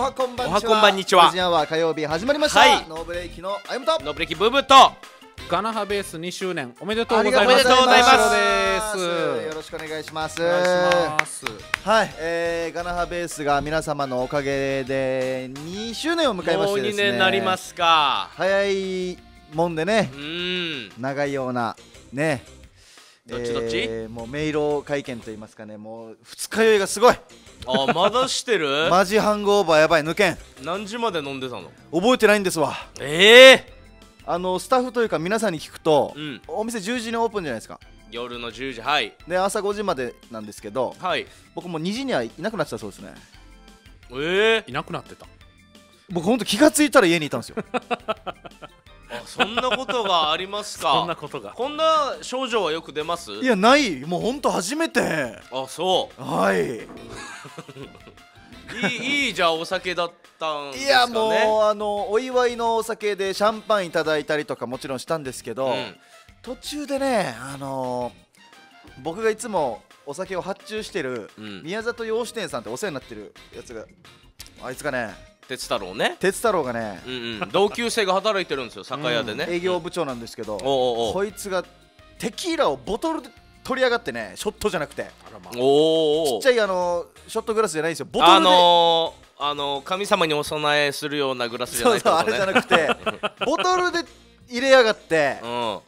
おはこんばんちは。おはこんばんにちは。火曜日始まりました。はい、ノーブレーキのあゆむと。ノーブレーキブーブーと。ガナハベース2周年おめでとうございます。よろしくお願いします。ますはい、えー、ガナハベースが皆様のおかげで2周年を迎えましてですね。もう2年なりますか。早いもんでね。うん。長いようなね。どっちどっち、えー、もう迷路会見といいますかねもう二日酔いがすごいあまだしてる マジハングオーバーやばい抜けん何時まで飲んでたの覚えてないんですわええー、あのスタッフというか皆さんに聞くと、うん、お店10時にオープンじゃないですか夜の10時はいで朝5時までなんですけど、はい、僕もう2時にはいなくなってたそうですねええー、いなくなってた僕ほんと気が付いたら家にいたんですよ あそんなことがありますかそんなことがこんな症状はよく出ますいやないもうほんと初めてあそうはい いいいいじゃあお酒だったんですか、ね、いやもうあのお祝いのお酒でシャンパンいただいたりとかもちろんしたんですけど、うん、途中でねあの僕がいつもお酒を発注してる、宮里洋酒店さんってお世話になってるやつがあいつがね鉄太郎ね鉄太郎がね、うんうん、同級生が働いてるんですよ酒屋でね、うん、営業部長なんですけど、うん、こいつがテキーラをボトルで取り上がってねショットじゃなくて、まあ、ちっちゃいあのショットグラスじゃないんですよボトルで、あのー、あのー、神様にお供えするようなグラスじゃない、ね、そうそうあれじゃなくて ボトルで入れやがって、うん、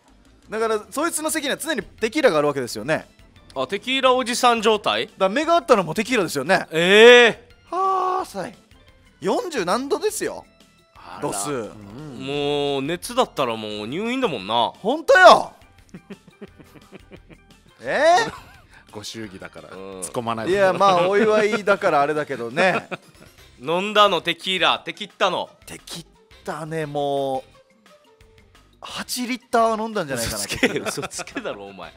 だからそいつの席には常にテキーラがあるわけですよねあテキーラおじさん状態だ目があったのもテキーラですよねええー、はあさい40何度ですよ度数、うん、もう熱だったらもう入院だもんな本当よ えー、ご祝儀だから、突っ込まないいやまあお祝いだからあれだけどね 飲んだのテキーラテキったのテキったねもう8リッターは飲んだんじゃないかな嘘つけ嘘つけだろお前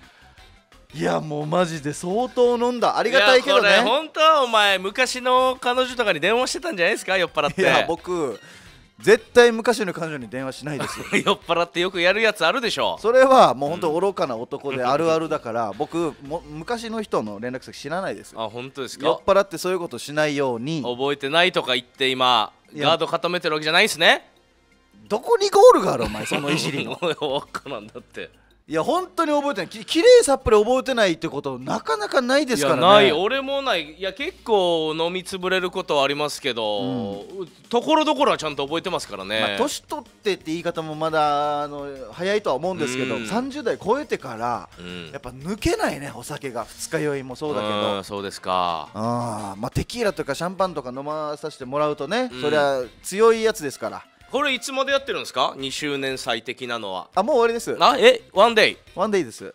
いやもうマジで相当飲んだありがたいけどね本当はお前昔の彼女とかに電話してたんじゃないですか酔っ払っていや僕絶対昔の彼女に電話しないですよ 酔っ払ってよくやるやつあるでしょそれはもう本当愚かな男であるあるだから、うん、僕も昔の人の連絡先知らないですよあ本当ですか酔っ払ってそういうことしないように覚えてないとか言って今ガード固めてるわけじゃないですねどこにゴールがあるお前そのいじりの分からんだっていや本当に覚えてないききれいさっぱり覚えてないってことなかなかないですからねない俺もないいや結構飲み潰れることはありますけど、ところどころはちゃんと覚えてますからね、まあ、年取ってって言い方もまだあの早いとは思うんですけど、うん、30代超えてから、うん、やっぱ抜けないねお酒が二日酔いもそうだけど、うん、そうですかあ、まあ、テキーラとかシャンパンとか飲まさせてもらうとね、そりゃ強いやつですからこれいつまでやってるんですか2周年最適なのはあもう終わりですあえワンデイワンデイです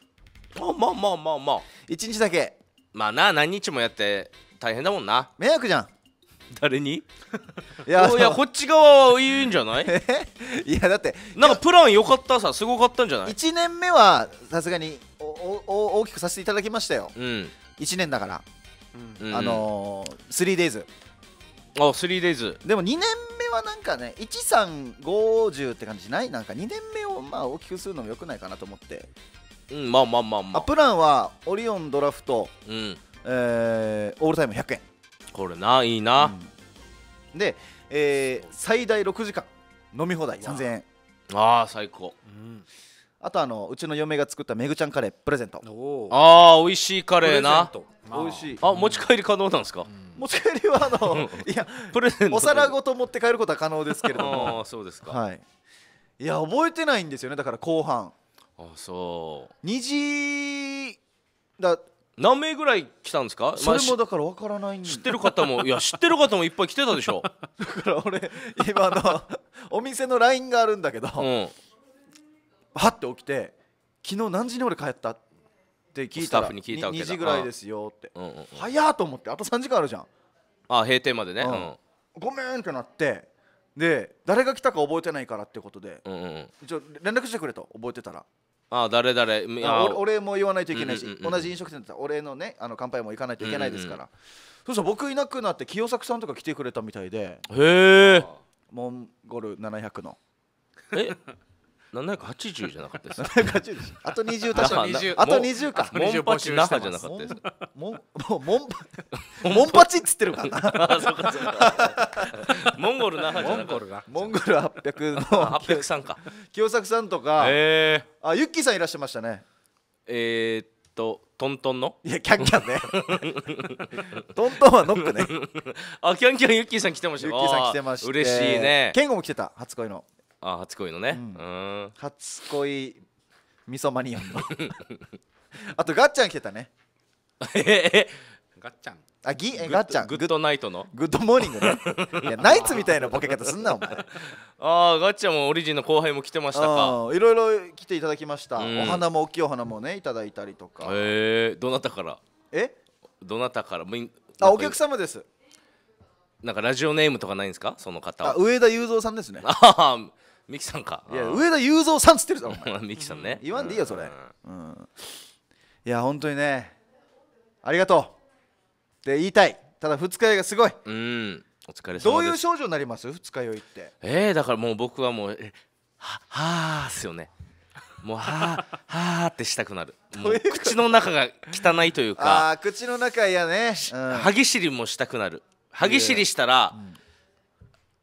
まあまあまあまあまあ1日だけまあな何日もやって大変だもんな迷惑じゃん誰に いやこっち側はいいんじゃない いやだってなんかプラン良かったさすごかったんじゃない1年目はさすがにおお大きくさせていただきましたよ、うん、1年だから、うん、あのー、3days あ 3days でも2年目はなんかね1350って感じないなんか2年目をまあ大きくするのもよくないかなと思ってうんまあまあまあまあプランはオリオンドラフト、うんえー、オールタイム100円これないいな、うん、で、えー、最大6時間飲み放題3000円ああ最高、うんあとあのうちの嫁が作っためぐちゃんカレープレゼントああ美味しいカレーな美味しいあ持ち帰り可能なんですか、持ち帰りはあの、いや プレゼントお皿ごと持って帰ることは可能ですけれどもあそうですか、はい、いや覚えてないんですよねだから後半あそう2時だ何名ぐらい来たんですかそれもだから分からないん、で知ってる方もいや知ってる方もいっぱい来てたでしょ だから俺今のお店の LINE があるんだけど、うんはって起きて昨日何時に俺帰ったって聞いたらスタッフに聞いたわ2時ぐらいですよって、早っと思ってあと3時間あるじゃん、あ閉店までねごめんってなってで誰が来たか覚えてないからってことで一応連絡してくれと覚えてたらあ誰誰お俺も言わないといけないし、同じ飲食店だったら俺のねあの乾杯も行かないといけないですから、そうしたら僕いなくなって清作さんとか来てくれたみたいでへえモンゴル700のえ780じゃなかったです7あと2足しあと二十かモンパチ那覇じゃなかったですモンモンモンパチっつってるからモンゴル那覇じゃなかったモンゴル八百の8か清作さんとかあユッキーさんいらっしゃいましたねえっとトントンのいやキャンキャンねトントンはノックねあキャンキャンユッキーさん来てましたユッキーさん来てました嬉しいね健吾も来てた初恋のあ初恋のね、うん初恋味噌マニアンの あとガッちゃん来てたねえガッちゃんあぎえガッチャングッドナイトのグッドモーニングねいやナイツみたいなボケ方すんなお前 ああガッちゃんもオリジンの後輩も来てましたかいろいろ来ていただきました、うん、お花も大きいお花もねいただいたりとかえー、どなたからえどなたからあお客様ですなんかラジオネームとかないんですかその方上田雄三さんですねああ ミキさんかいや上田雄三さんっつってるぞ ミキさんね言わんでいいよそれ、うん、うん、いや本当にねありがとうって言いたいただ二日酔いがすごいうんお疲れ様ですどういう症状になります二日酔いってえー、だからもう僕はもうははあっすよねもうはあ はあってしたくなるもう口の中が汚いというかあ口の中嫌ね、うん、歯ぎしりもしたくなる歯ぎしりしたら、うん、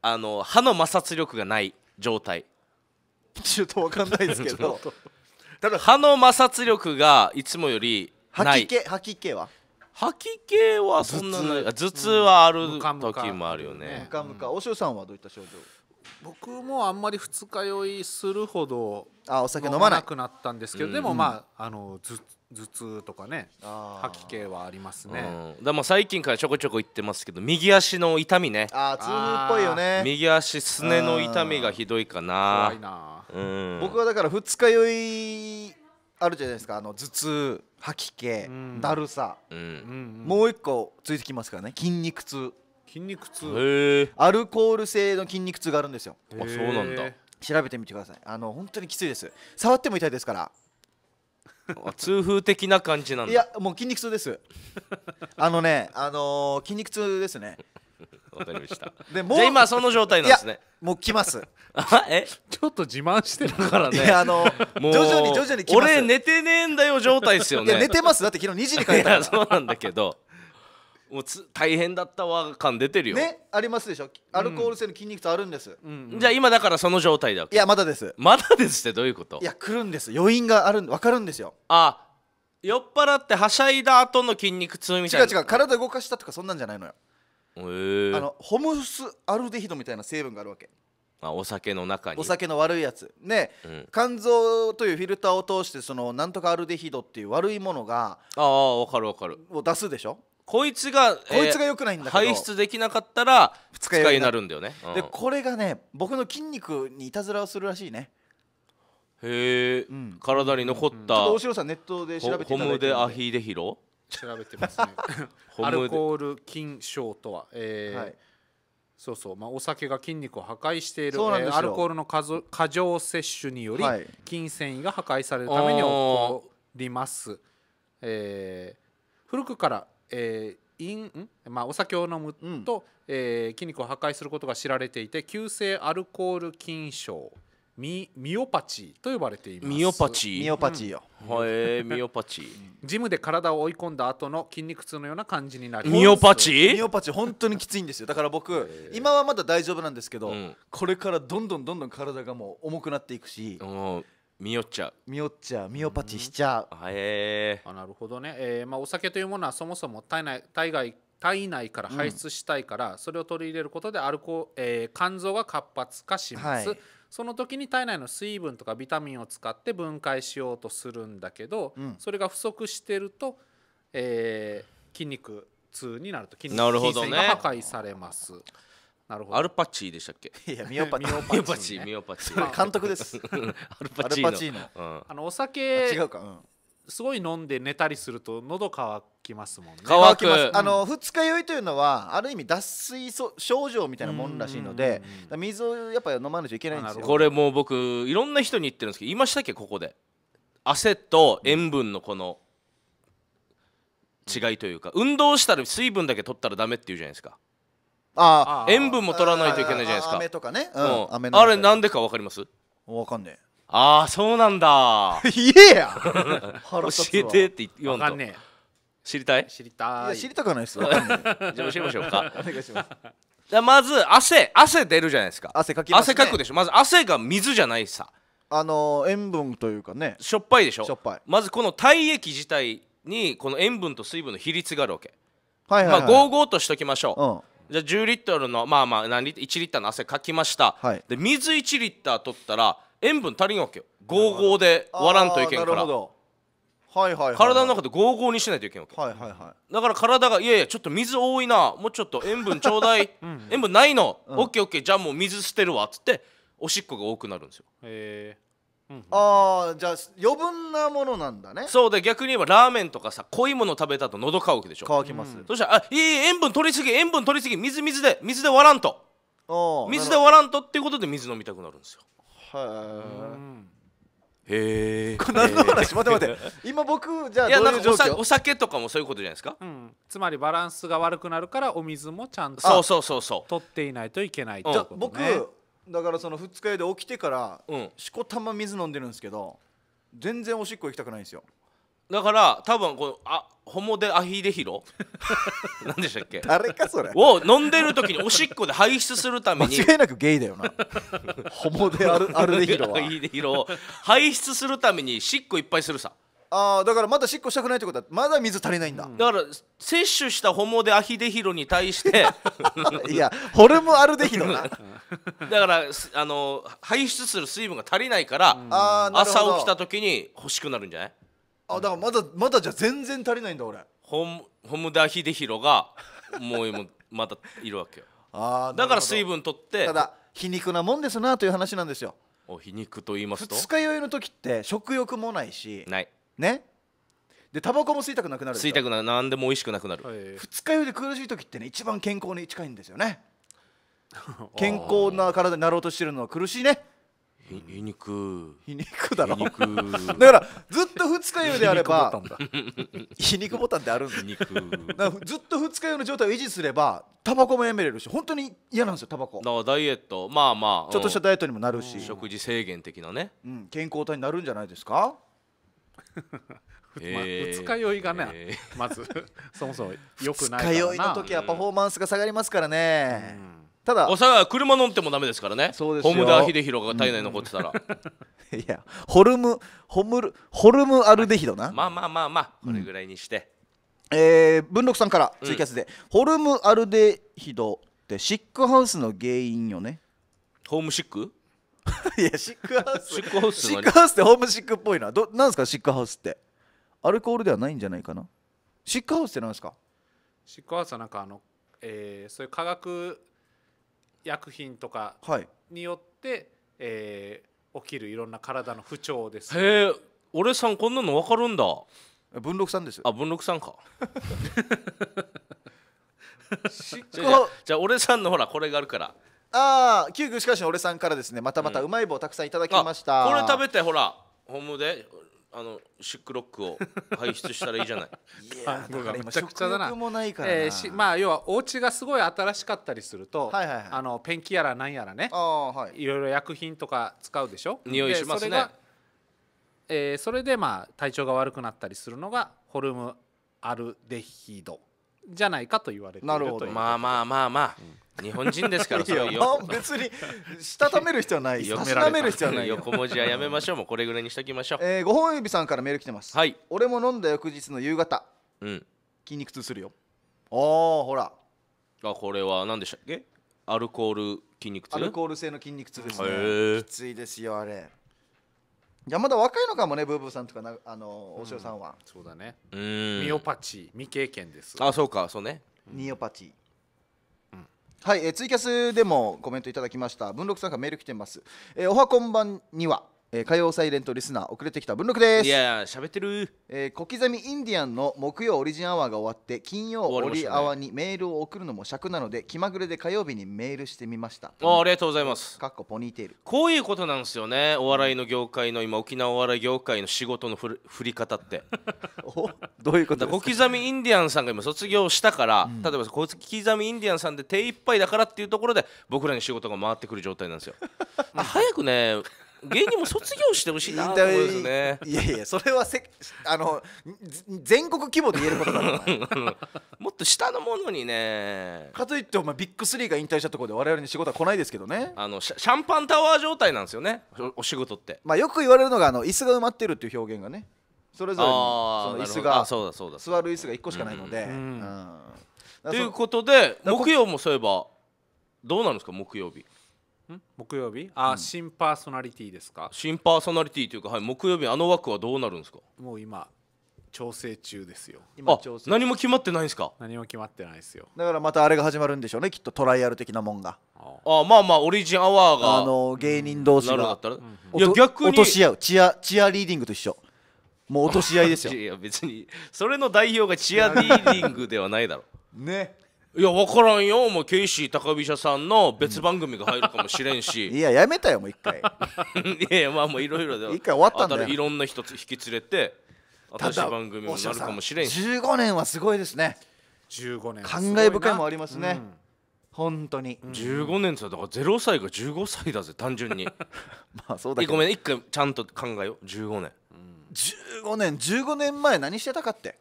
あの歯の摩擦力がない状態 ちょっと分かんないですけど多分 歯の摩擦力がいつもよりない吐き気吐き気は吐き気はそんなない頭痛頭痛はある時もあるよねムカムカおしさんはどういった症状僕もあんまり二日酔いするほどあお酒飲まなくなったんですけど、でもまああのず頭痛とかね吐き気はありますね、うん、だも最近からちょこちょこ言ってますけど右足の痛みねああ痛風っぽいよね右足すねの痛みがひどいかな怖いな、うん、僕はだから二日酔いあるじゃないですかあの頭痛吐き気、うん、だるさ、うん、もう一個ついてきますからね筋肉痛筋肉痛アルコール性の筋肉痛があるんですよあそうなんだ調べてみてくださいあの本当にきついです触っても痛いですから 痛風的な感じなんだいやもう筋肉痛です あのねあのー、筋肉痛ですねわかりましたでもじゃあ今その状態なんですねもう来ます えちょっと自慢してるからねいやあのもう徐々に徐々に来ます俺寝てねえんだよ状態ですよねいや寝てますだって昨日2時に帰ったそうなんだけどもうつ大変だったわ感出てるよ、ねありますでしょアルコール性の筋肉痛あるんです、じゃあ今だからその状態だいやまだですまだですってどういうこといや来るんです余韻があるわかるんですよあ酔っ払ってはしゃいだ後の筋肉痛み違たいうな違う体動かしたとかそんなんじゃないのよ、へえあのホムスアルデヒドみたいな成分があるわけあお酒の中にお酒の悪いやつね、うん肝臓というフィルターを通してそのなんとかアルデヒドっていう悪いものがああ分かる分かるを出すでしょこいつが、こいつが良くないんだ排出できなかったら二日酔いになるんだよね、うん、でこれがね僕の筋肉にいたずらをするらしいねへえ、うん、体に残った、うん、大城さんネットで調べていただいホムデアヒデヒロ調べてますね アルコール筋症とは、えー、はい、そうそう、まあ、お酒が筋肉を破壊している、そうなんえー、アルコールの過剰摂取により、はい、筋繊維が破壊されるために起こります、えー、古くからえーまあ、お酒を飲むと、うん、えー、筋肉を破壊することが知られていて急性アルコール筋症ミミオパチと呼ばれていますミオパチミオパチよ、はい、へえミオパチ ジムで体を追い込んだ後の筋肉痛のような感じになりますミオパチミオパチ本当にきついんですよだから僕今はまだ大丈夫なんですけど、うん、これからどんどんどんどん体がもう重くなっていくし、うん見よっちゃう見よっちゃう見よパチしちゃうへえー、あなるほどね、えーまあ、お酒というものはそもそも体内体外体内から排出したいから、うん、それを取り入れることでアルコ、えー、肝臓が活発化します、はい、その時に体内の水分とかビタミンを使って分解しようとするんだけど、うん、それが不足してると、えー、筋肉痛になると筋肉筋線が破壊されます。なるほどねなるほどアルパッチーでしたっけ いやミオパチミオパチミオパチ監督です アルパチーノ、うん、あのお酒違うか、うん、すごい飲んで寝たりすると喉乾きますもんね乾きますあの二日酔いというのはある意味脱水症状みたいなもんらしいので水をやっぱり飲まないといけないんですよこれもう僕いろんな人に言ってるんですけど言いましたっけここで汗と塩分のこの違いというか運動したら水分だけ取ったらダメっていうじゃないですかあ塩分も取らないといけないじゃないですかとかね、うん、あれなんでか分かります分かんねえああそうなんだ 言えや教えてって言わんとんねえ知りたい知りたい知りたくないっすじゃあ教えましょうか お願いしますじゃまず汗汗出るじゃないですか汗かき、ね、汗かくでしょまず汗が水じゃないさあのー、塩分というかねしょっぱいでしょしょっぱいまずこの体液自体にこの塩分と水分の比率があるわけはいはい、はい、まあ55としときましょう、うんじゃあ10リットルのまあまあ何リ1リッターの汗かきました、はい、で水1リッター取ったら塩分足りんわけよ55で割らんといけんからはいはい、はい、体の中で55にしないといけんわけ、はいはいはい、だから体が「いやいやちょっと水多いなもうちょっと塩分ちょうだい 塩分ないの、うん、オッケーオッケーじゃあもう水捨てるわ」っつっておしっこが多くなるんですよへえうんうん、ああじゃあ余分なものなんだねそうで逆に言えばラーメンとかさ濃いもの食べたと喉乾くでしょ乾きます、うん、そしたら「あいい塩分取りすぎ塩分取りすぎ水水で水で割らんと」水で割らんとっていうことで水飲みたくなるんですよはいへえ。何の話？待って待って。今僕じゃあどういうお酒とかもそういうことじゃないですか？うん、つまりバランスが悪くなるからお水もちゃんとそうそうそうそう取っていないといけない、と、ね、僕だからその二日酔いで起きてから、うんしこたま水飲んでるんですけど全然おしっこ行きたくないんですよだから多分こうあホモデアヒデヒロ 何でしたっけ誰かそれを飲んでる時におしっこで排出するために間違いなくゲイだよな ホモデアルアルデヒロはアヒデヒロを排出するためにしっこいっぱいするさああだからまだ執行したくないってことはまだ水足りないんだ、だから摂取したホモデアヒデヒロに対して いやホルムアルデヒロな だからあの排出する水分が足りないから、うん、朝起きた時に欲しくなるんじゃないあだからまだまだじゃ全然足りないんだ俺ホムホムダヒデヒロがもうまだいるわけよ あだから水分取ってただ皮肉なもんですなという話なんですよお皮肉と言いますと二日酔いの時って食欲もないしないねでタバコも吸いたくなくなる吸いたくなる何でも美味しくなくなる、はい、二日酔いで苦しい時ってね一番健康に近いんですよね 健康な体になろうとしてるのは苦しいね皮肉皮肉だろ皮肉 だからずっと二日酔いであれば皮肉ボタンってあるんです皮肉ずっと二日酔いの状態を維持すればタバコもやめれるし本当に嫌なんですよタバコだからダイエットまあまあ、ちょっとしたダイエットにもなるし、食事制限的なね、うん、健康体になるんじゃないですか ま二日酔いがね、えー、まず そもそもよくないからな二日酔いの時はパフォーマンスが下がりますからね、うん、ただおさ車乗ってもダメですからねホムダーヒデヒロが体内残ってたら、うん、いやホルムホムルホルムアルデヒドな、はい、まあまあまあまあこれぐらいにして、うん、えー、文禄さんからツイキャスで、うん、ホルムアルデヒドってシックハウスの原因よねホームシック いやシックハウスシックハウスシックハウスってホームシックっぽいなどなんですかシックハウスってアルコールではないんじゃないかなシックハウスってなんですかシックハウスはなんかあの、えー、そういう化学薬品とかによって、はい、えー、起きるいろんな体の不調です、へえ俺さんこんなの分かるんだ文禄さんですあ文禄さんか じゃあ俺さんのほらこれがあるからああ旧具しかしの俺さんからですねまたまたうまい棒たくさんいただきました、これ食べてほらホームであのシックロックを排出したらいいじゃないいやだから今食欲もないからな、えーしまあ要はお家がすごい新しかったりすると、はいはいはいあのペンキやらなんやらねああはいいろいろ薬品とか使うでしょ匂いしますねそれがえーそれでまあ体調が悪くなったりするのがホルムアルデヒドじゃないかと言われているなるほどというまあまあまあまあ、日本人ですからいや、あ、別にしたためる必要ない たためる必要ない横文字はやめましょうもうこれぐらいにしときましょう、えご本指さんからメール来てますはい俺も飲んだ翌日の夕方筋肉痛するよああほらあこれは何でしたっけアルコール筋肉痛アルコール性の筋肉痛ですねきついですよあれいやまだ若いのかもねブーブーさんとかなあの大塩さんは、うん、そうだねうんミオパチ未経験ですあそうかそうねニオパチはい、えー、ツイキャスでもコメントいただきました文禄さんからメール来てます、えー、おはこんばんにはえー、火曜サイレントリスナー遅れてきた文禄ですいや喋ってる、えー、小刻みインディアンの木曜オリジンアワーが終わって金曜オリアワーにメールを送るのも尺なので気まぐれで火曜日にメールしてみましたあありがとうございますかっこポニーテールこういうことなんですよねお笑いの業界の今沖縄お笑い業界の仕事の振り方って おどういうこと小刻みインディアンさんが今卒業したから、うん、例えば小刻みインディアンさんで手一杯だからっていうところで僕らに仕事が回ってくる状態なんですよ 早くね芸人も卒業してほしいなと思いですねいやいやそれはせあの全国規模で言えることだろ もっと下のものにねかといってお前ビッグ3が引退したところで我々に仕事は来ないですけどねあのシャンパンタワー状態なんですよねお仕事ってまあよく言われるのがあの椅子が埋まってるっていう表現がねそれぞれその椅子がそうだそうだ座る椅子が1個しかないので、うんうん、ということで木曜もそういえばどうなんですか木曜日木曜日あ、うん、新パーソナリティですか新パーソナリティというか、はい、木曜日あの枠はどうなるんですかもう今調整中ですよ今何も決まってないんですか何も決まってないですよだからまたあれが始まるんでしょうねきっとトライアル的なもんがあまあまあオリジンアワーがあの芸人同士が、うん、いや逆に落とし合うチアチアリーディングと一緒もう落とし合いですよ いや別にそれの代表がチアリーディングではないだろう ねいや分からんよもうケイシー高飛車さんの別番組が入るかもしれんし いややめたよもう一回 いやまあもういろいろで一回終わったんだよいろんな人引き連れて新しい番組になるかもしれんし15年はすごいですね15年感慨深いもありますね、うん本当に、うん、15年ってだから0歳が15歳だぜ単純に まあそうだけどごめん一回ちゃんと考えよう15年、うん、15年15年前何してたかって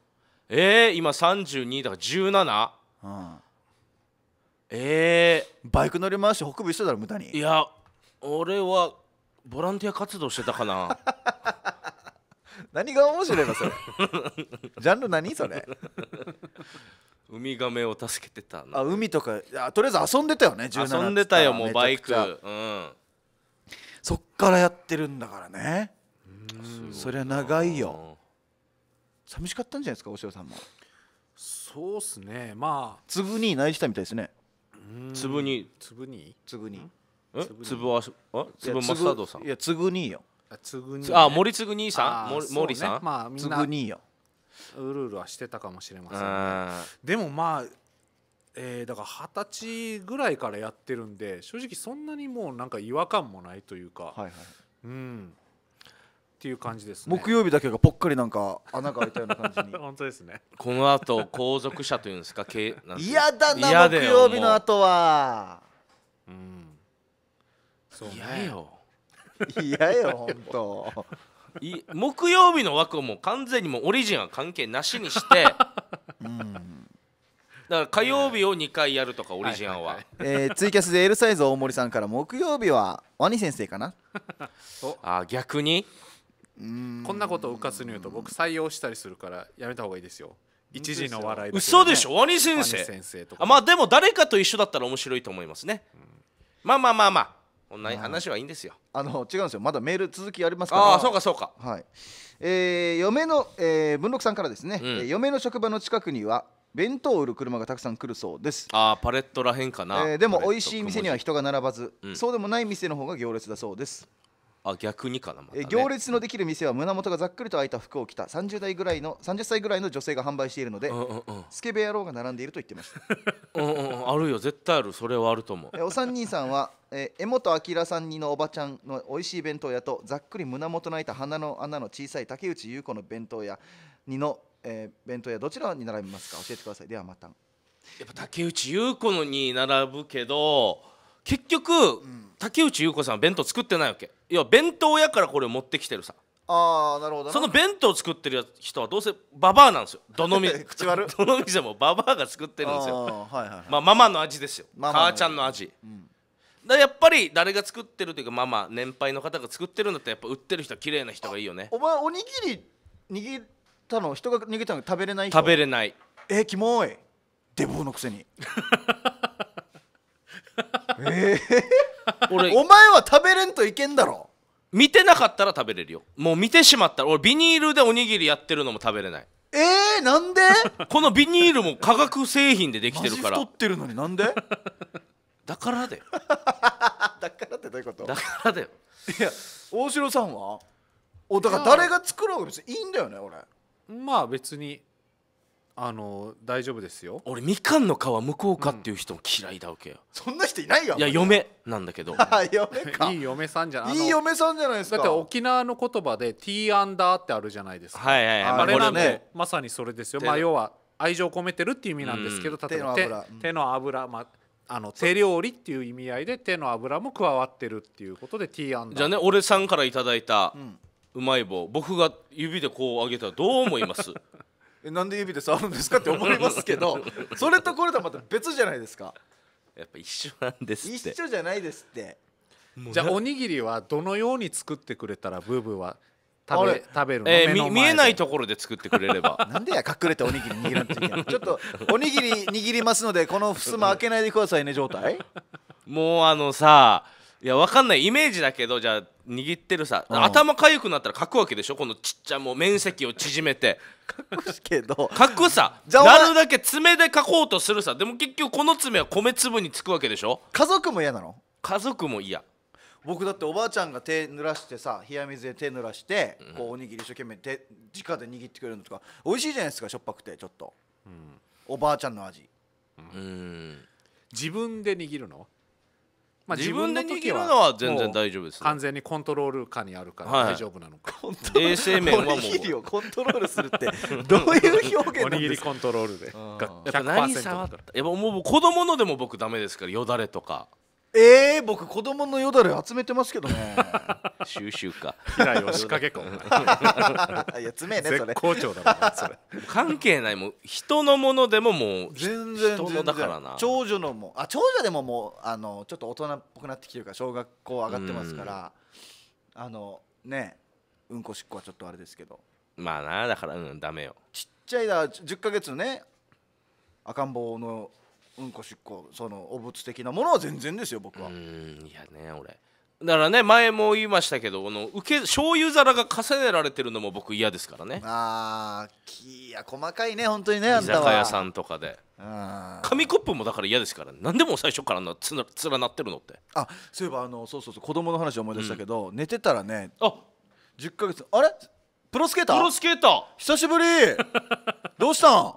ええー、今32だから17、うん、ええー、バイク乗り回して北部一緒だろ無駄にいや俺はボランティア活動してたかな 何が面白いのそれ ジャンル何それウミガメを助けてたあ海とかやとりあえず遊んでたよね遊んでたよもうバイク、うん、そっからやってるんだからねそりゃ長いよ寂しかったんじゃないですかお塩さんもそうっすねまあつぐに泣いてたみたいですねつぶにつぶにつぶにつぶはあつぶマスタードさんいやつぐにいよあつぐにあ森つぐにさん森さんまあつぐにいようるうるはしてたかもしれませんでもまあえー、だから二十歳ぐらいからやってるんで正直そんなにもうなんか違和感もないというか、はいはい、うんっていう感じです、ね、木曜日だけがぽっかりなんか穴が開いたような感じに 本当ですねこの後後続者というんですかけ 嫌だな木曜日の後はうんそう嫌、よ嫌よ本当い木曜日の枠をもう完全にもオリジンは関係なしにして、うん、だから火曜日を2回やるとか、オリジンは,、はえー、ツイキャスで L サイズ大森さんから木曜日はワニ先生かなあ逆にこんなことをうかつに言うと僕採用したりするからやめた方がいいですよ一時の笑いね嘘でしょワニ先生ニ先生とかあまあでも誰かと一緒だったら面白いと思いますね、まあまあまあまあこんな話はいいんですよあの違うんですよまだメール続きありますからああそうかそうかはいえー嫁の、えー文禄さんからですね、うんえー嫁の職場の近くには弁当を売る車がたくさん来るそうです、ああパレットらへんかな、えーでも美味しい店には人が並ばず、うんそうでもない店の方が行列だそうですあ逆にかな、まね、行列のできる店は胸元がざっくりと開いた服を着た30代ぐらいの30歳ぐらいの女性が販売しているので、うんうんうん、スケベ野郎が並んでいると言ってました うん、あるよ絶対あるそれはあると思うお三人さんは、え江本明さんにのおばちゃんの美味しい弁当屋とざっくり胸元の開いた鼻の穴の小さい竹内優子の弁当屋にの、えー、弁当屋どちらに並びますか教えてくださいではまたやっぱ竹内優子のに並ぶけど結局、竹内優子さんは弁当作ってないわけいや弁当屋からこれを持ってきてるさああ、なるほどその弁当作ってる人はどうせババアなんですよどのみ 口悪 どの店もババアが作ってるんですよあ、はいはいはい、まあママの味ですよママ母ちゃんの味、うん、だやっぱり誰が作ってるというかママ年配の方が作ってるんだったらやっぱ売ってる人は綺麗な人がいいよねお前おにぎり握ったの人が握ったの食べれない人食べれないえー、キモいデブのくせに ええー、俺お前は食べれんといけんだろ見てなかったら食べれるよもう見てしまったら俺ビニールでおにぎりやってるのも食べれないええー、なんで このビニールも化学製品でできてるから太ってるのになんで だからだよ だからってどういうことだからだよいや大城さんはおだから誰が作ろうが別にいいんだよね俺まあ別にあの大丈夫ですよ俺みかんの皮向こうかっていう人も嫌いだわけよ、そんな人いないよいや嫁なんだけど 嫁か いい嫁さんじゃないいい嫁さんじゃないですかだって沖縄の言葉で「ティーアンダー」ってあるじゃないですかはいはい、はい、あれなんで、ね、まさにそれですよまあ要は愛情込めてるっていう意味なんですけど、うん、例えば手の手の油、まああの手料理っていう意味合いで手の油も加わってるっていうことで T アンダーじゃあね俺さんからいただいたうまい棒僕が指でこう上げたらどう思いますえなんで指で触るんですかって思いますけど それとこれとはまた別じゃないですかやっぱ一緒なんですって一緒じゃないですってじゃあおにぎりはどのように作ってくれたらブーブーは食べ食べるのえー、の見えないところで作ってくれれば なんでや隠れておにぎり握らんといけないちょっとおにぎり握りますのでこのふすま開けないでくださいね状態もうあのさいやわかんないイメージだけどじゃあ握ってるさ、うん、頭かゆくなったら書くわけでしょこのちっちゃいもう面積を縮めて書くけど書くさなるだけ爪で書こうとするさでも結局この爪は米粒につくわけでしょ家族も嫌なの家族も嫌僕だっておばあちゃんが手濡らしてさ冷や水で手濡らして、うん、こうおにぎり一生懸命手直で握ってくれるのとか美味しいじゃないですかしょっぱくてちょっと、うん、おばあちゃんの味うん自分で握るのまあ、自分で握るのは全然大丈夫です、完全にコントロール下にあるから大丈夫なのか、はい、衛生面はもうおにぎりをコントロールするってどういう表現なんですかおにぎりコントロールでやっぱ何触ったやっぱもう子供のでも僕ダメですからよだれとかええー、僕子供のよだれ集めてますけどね 収集か未来を仕掛けっやねそれ絶好調だなそれ関係ないもう人のものでももう全然人のだからな長女のもあ長女でももうあのちょっと大人っぽくなってきてるから小学校上がってますからあのねうんこしっこはちょっとあれですけどまあなだからうんダメよちっちゃいだ10ヶ月のね赤ん坊のうんこしっこそのお物的なものは全然ですよ僕はいやね俺だからね前も言いましたけどこの受け醤油皿が重ねられてるのも僕嫌ですからねあーいや細かいね本当にねあ居んたは酒屋さんとかで紙コップもだから嫌ですから何でも最初からなつ連なってるのってあそういえばあのそうそうそう子供の話思い出したけど、寝てたらねあ10ヶ月あれプロスケータープロスケーター久しぶりどうしたん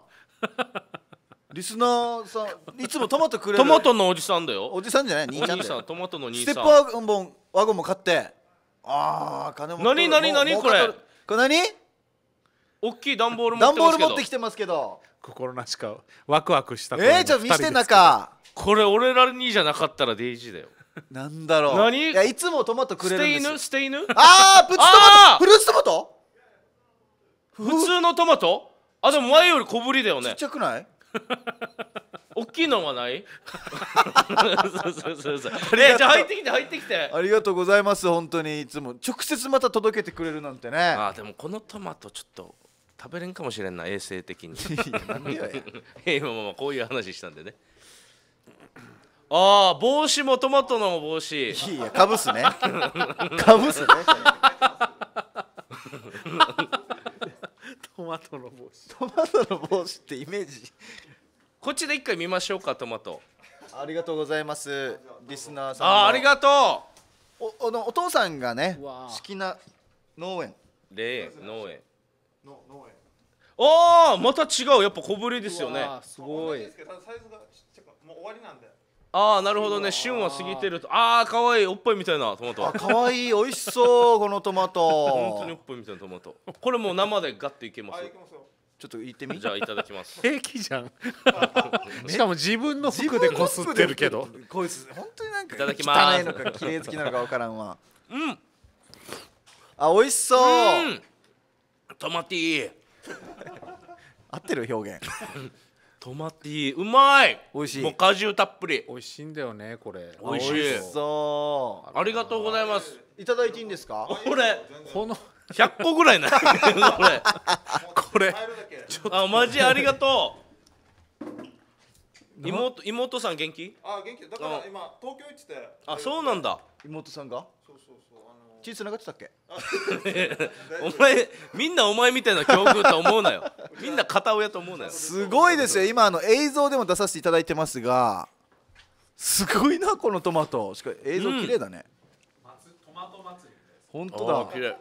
リスナーさんいつもトマトくれるトマトのおじさんだよおじさんじゃない兄ちゃんだよトマトの兄さんステップワゴンワゴンも買ってああ金も何何何これこれ何大きい段ボール持ってますけど段ボール持ってきてますけど心なしかワクワクしたえー、ちょっと見せて中これ俺らにじゃなかったらデイジーだよなんだろう何いやいつもトマトくれるんですよステイヌステイヌああプチトマトフルーツトマト普通のトマトあでも前より小ぶりだよねちっちゃくない 大きいのはない そうそうそうそうねじゃ入ってきて入ってきてありがとうございます本当にいつも直接また届けてくれるなんてねあでもこのトマトちょっと食べれんかもしれんな衛生的に 今もこういう話したんでねああ帽子もトマトの帽子いやかぶすねかぶすねトマトの帽子トマトの帽子ってイメージこっちで一回見ましょうかトマトありがとうございますリスナーさんあありがとうおおのお父さんがね好きな農園霊園農園の農園ああまた違うやっぱ小ぶりですよねすごいサイズがちっちゃくもう終わりなんでああなるほどね旬は過ぎてるとああかわいいおっぱいみたいなトマトあかわいい美味しそうこのトマト本当におっぱいみたいなトマトこれもう生でガッていけますちょっと行ってみじゃあいただきます平気じゃんしかも自分の服でこすってるけどこいつ本当になんかいただきます汚いのか綺麗好きなのかわからんわうんあ美味しそう、うトマティー合ってる表現トマティうまい美味しいもう果汁たっぷり美味しいんだよねこれ美味しいそうありがとうございますいただいていいんですかこれこの百個ぐらいなこれこれあマジありがとう妹妹さん元気あ元気だから今東京行っててあそうなんだ妹さんが血つながってたっけ お前みんなお前みたいな境遇と思うなよ みんな片親と思うなよすごいですよ今あの映像でも出させていただいてますがすごいなこのトマトしか映像綺麗だね、うん、トマト祭り本当だ綺麗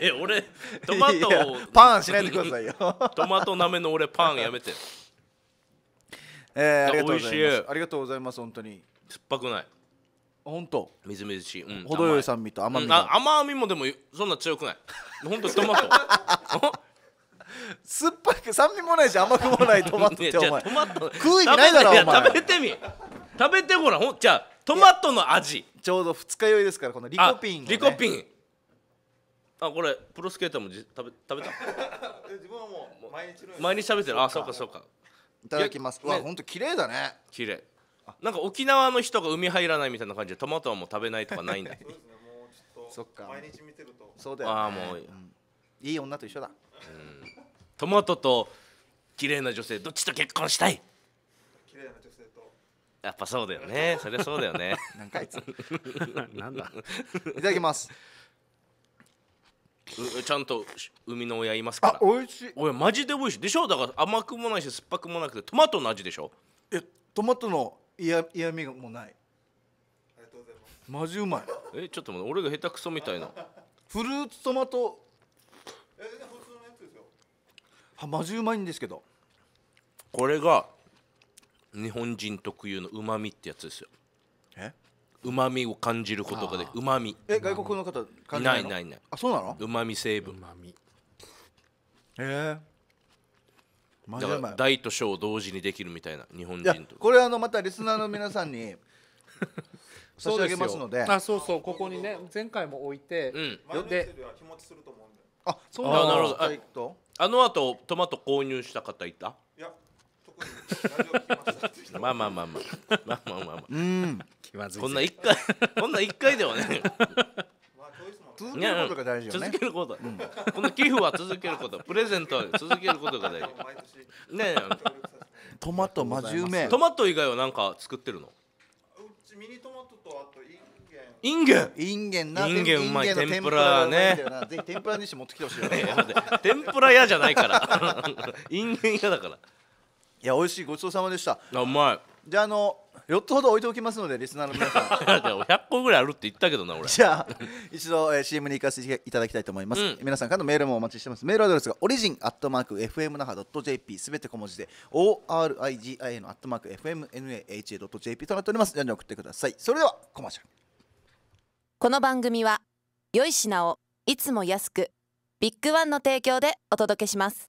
え俺トマトパンしないでくださいよトマトなめの俺パンやめてえー、ありがとうございますありがとうございます本当に酸っぱくない本当みずみずしい、うん、程よい酸味と甘み、うん、甘みもでもそんな強くない本当トマト酸っぱく酸味もないし甘くもないトマトって お前トト食う意味ないだろお前食べてみ食べてごらんほじゃあトマトの味ちょうど二日酔いですからこのリコピン、ね、リコピンあこれプロスケーターもじ食べ食べた 自分はもう毎日毎日食べてるあそうかそうかいただきます、わ本当綺麗だね綺麗なんか沖縄の人が海入らないみたいな感じでトマトはもう食べないとかないんだ そうですねもうちょっとか毎日見てるとそうだよ、ね、ああもう、うん、いい女と一緒だ、うん、トマトと綺麗な女性どっちと結婚したい綺麗な女性とやっぱそうだよね そりゃそうだよねかあいつなんだいただきますちゃんと海の親いますからあしいおいマジで美味しいでしょだから甘くもないし酸っぱくもなくてトマトの味でしょえトマトの嫌嫌味がもうないありがとうございますマジうまいえちょっと待って俺が下手くそみたいなフルーツトマトえ普通のやつですよはマジうまいんですけどこれが日本人特有のうまみってやつですよえうまみを感じることができうまみえ外国の方感いじないないないあそうなのうまみ成分うまみへえマジうまい大と小を同時にできるみたいな日本人とこれあのまたリスナーの皆さんに 差し上げますのであそうそうここにね前回も置いて、うんマネーは気持ちすると思うんであそうなんだあなるほどあと、あの後トマト購入した方いたいや特にラジオきましたって人まあまあまあまあまあまあまあまあうん気まずいこんな一回 こんな一回ではね続けることが大事よね続けること、うん、この寄付は続けることプレゼントは続けることが大事ねトマトマジうめトマト以外は何か作ってるのうちミニトマトとあとインゲンインゲンなインゲンうまい天ぷらねぜひ天ぷらにして持ってきてほしいよね天ぷら嫌じゃないから インゲン嫌だからいや美味しいごちそうさまでしたあうまいじゃあの4つほど置いておきますのでリスナーの皆さん100 個ぐらいあるって言ったけどな俺じゃあ一度、えー、CM に行かせていただきたいと思います、うん、皆さんからのメールもお待ちしてますメールアドレスがオリジンアットマーク FMNAHA.jp すべて小文字で ORIGIN アットマーク FMNAHA.jp となっておりますじゃあ送ってくださいそれではコマーシャルこの番組は良い品をいつも安くビッグワンの提供でお届けします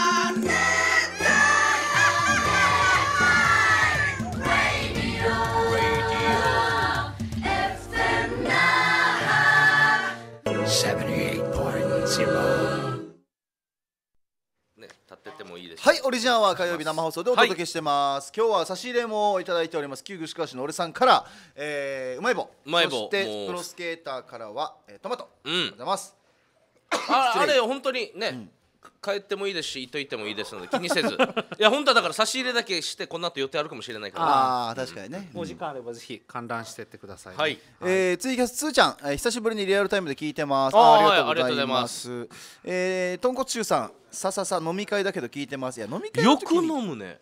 はいオリジナルは火曜日生放送でお届けしてます、はい、今日は差し入れもいただいております旧具串川市の俺さんから、えー、うまい棒うまい棒そしてプロスケーターからは、えー、トマト、うん、ございますああれ本当にね、うん帰ってもいいですし行っといてもいいですので気にせず いや本当はだから差し入れだけしてこの後予定あるかもしれないからああ確かにね、うん、お時間あればぜひ観覧してってください、ね、はい、えー、次がすャーちゃん、えー、久しぶりにリアルタイムで聞いてますあありがとうございます、はい、えー、つ骨うさんさささ飲み会だけど聞いてますいや飲み会よく飲むね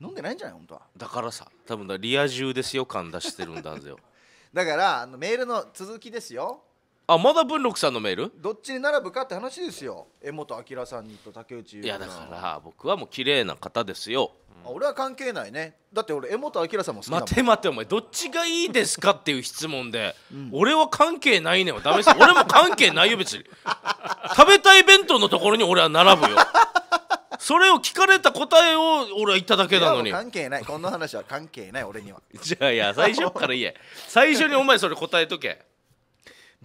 飲んでないんじゃない本当はだからさ多分だリア充ですよ感出してるんだぜよ だからあのメールの続きですよあまだ文禄さんのメールどっちに並ぶかって話ですよ江本明さんと竹内いやだから僕はもう綺麗な方ですよ、うん、俺は関係ないねだって俺江本明さんも好きだ待て待てお前どっちがいいですかっていう質問で、うん、俺は関係ないねはダメです俺も関係ないよ別に食べたい弁当のところに俺は並ぶよそれを聞かれた答えを俺は言っただけなのに関係ないこの話は関係ない俺には じゃあいや最初から言え最初にお前それ答えとけ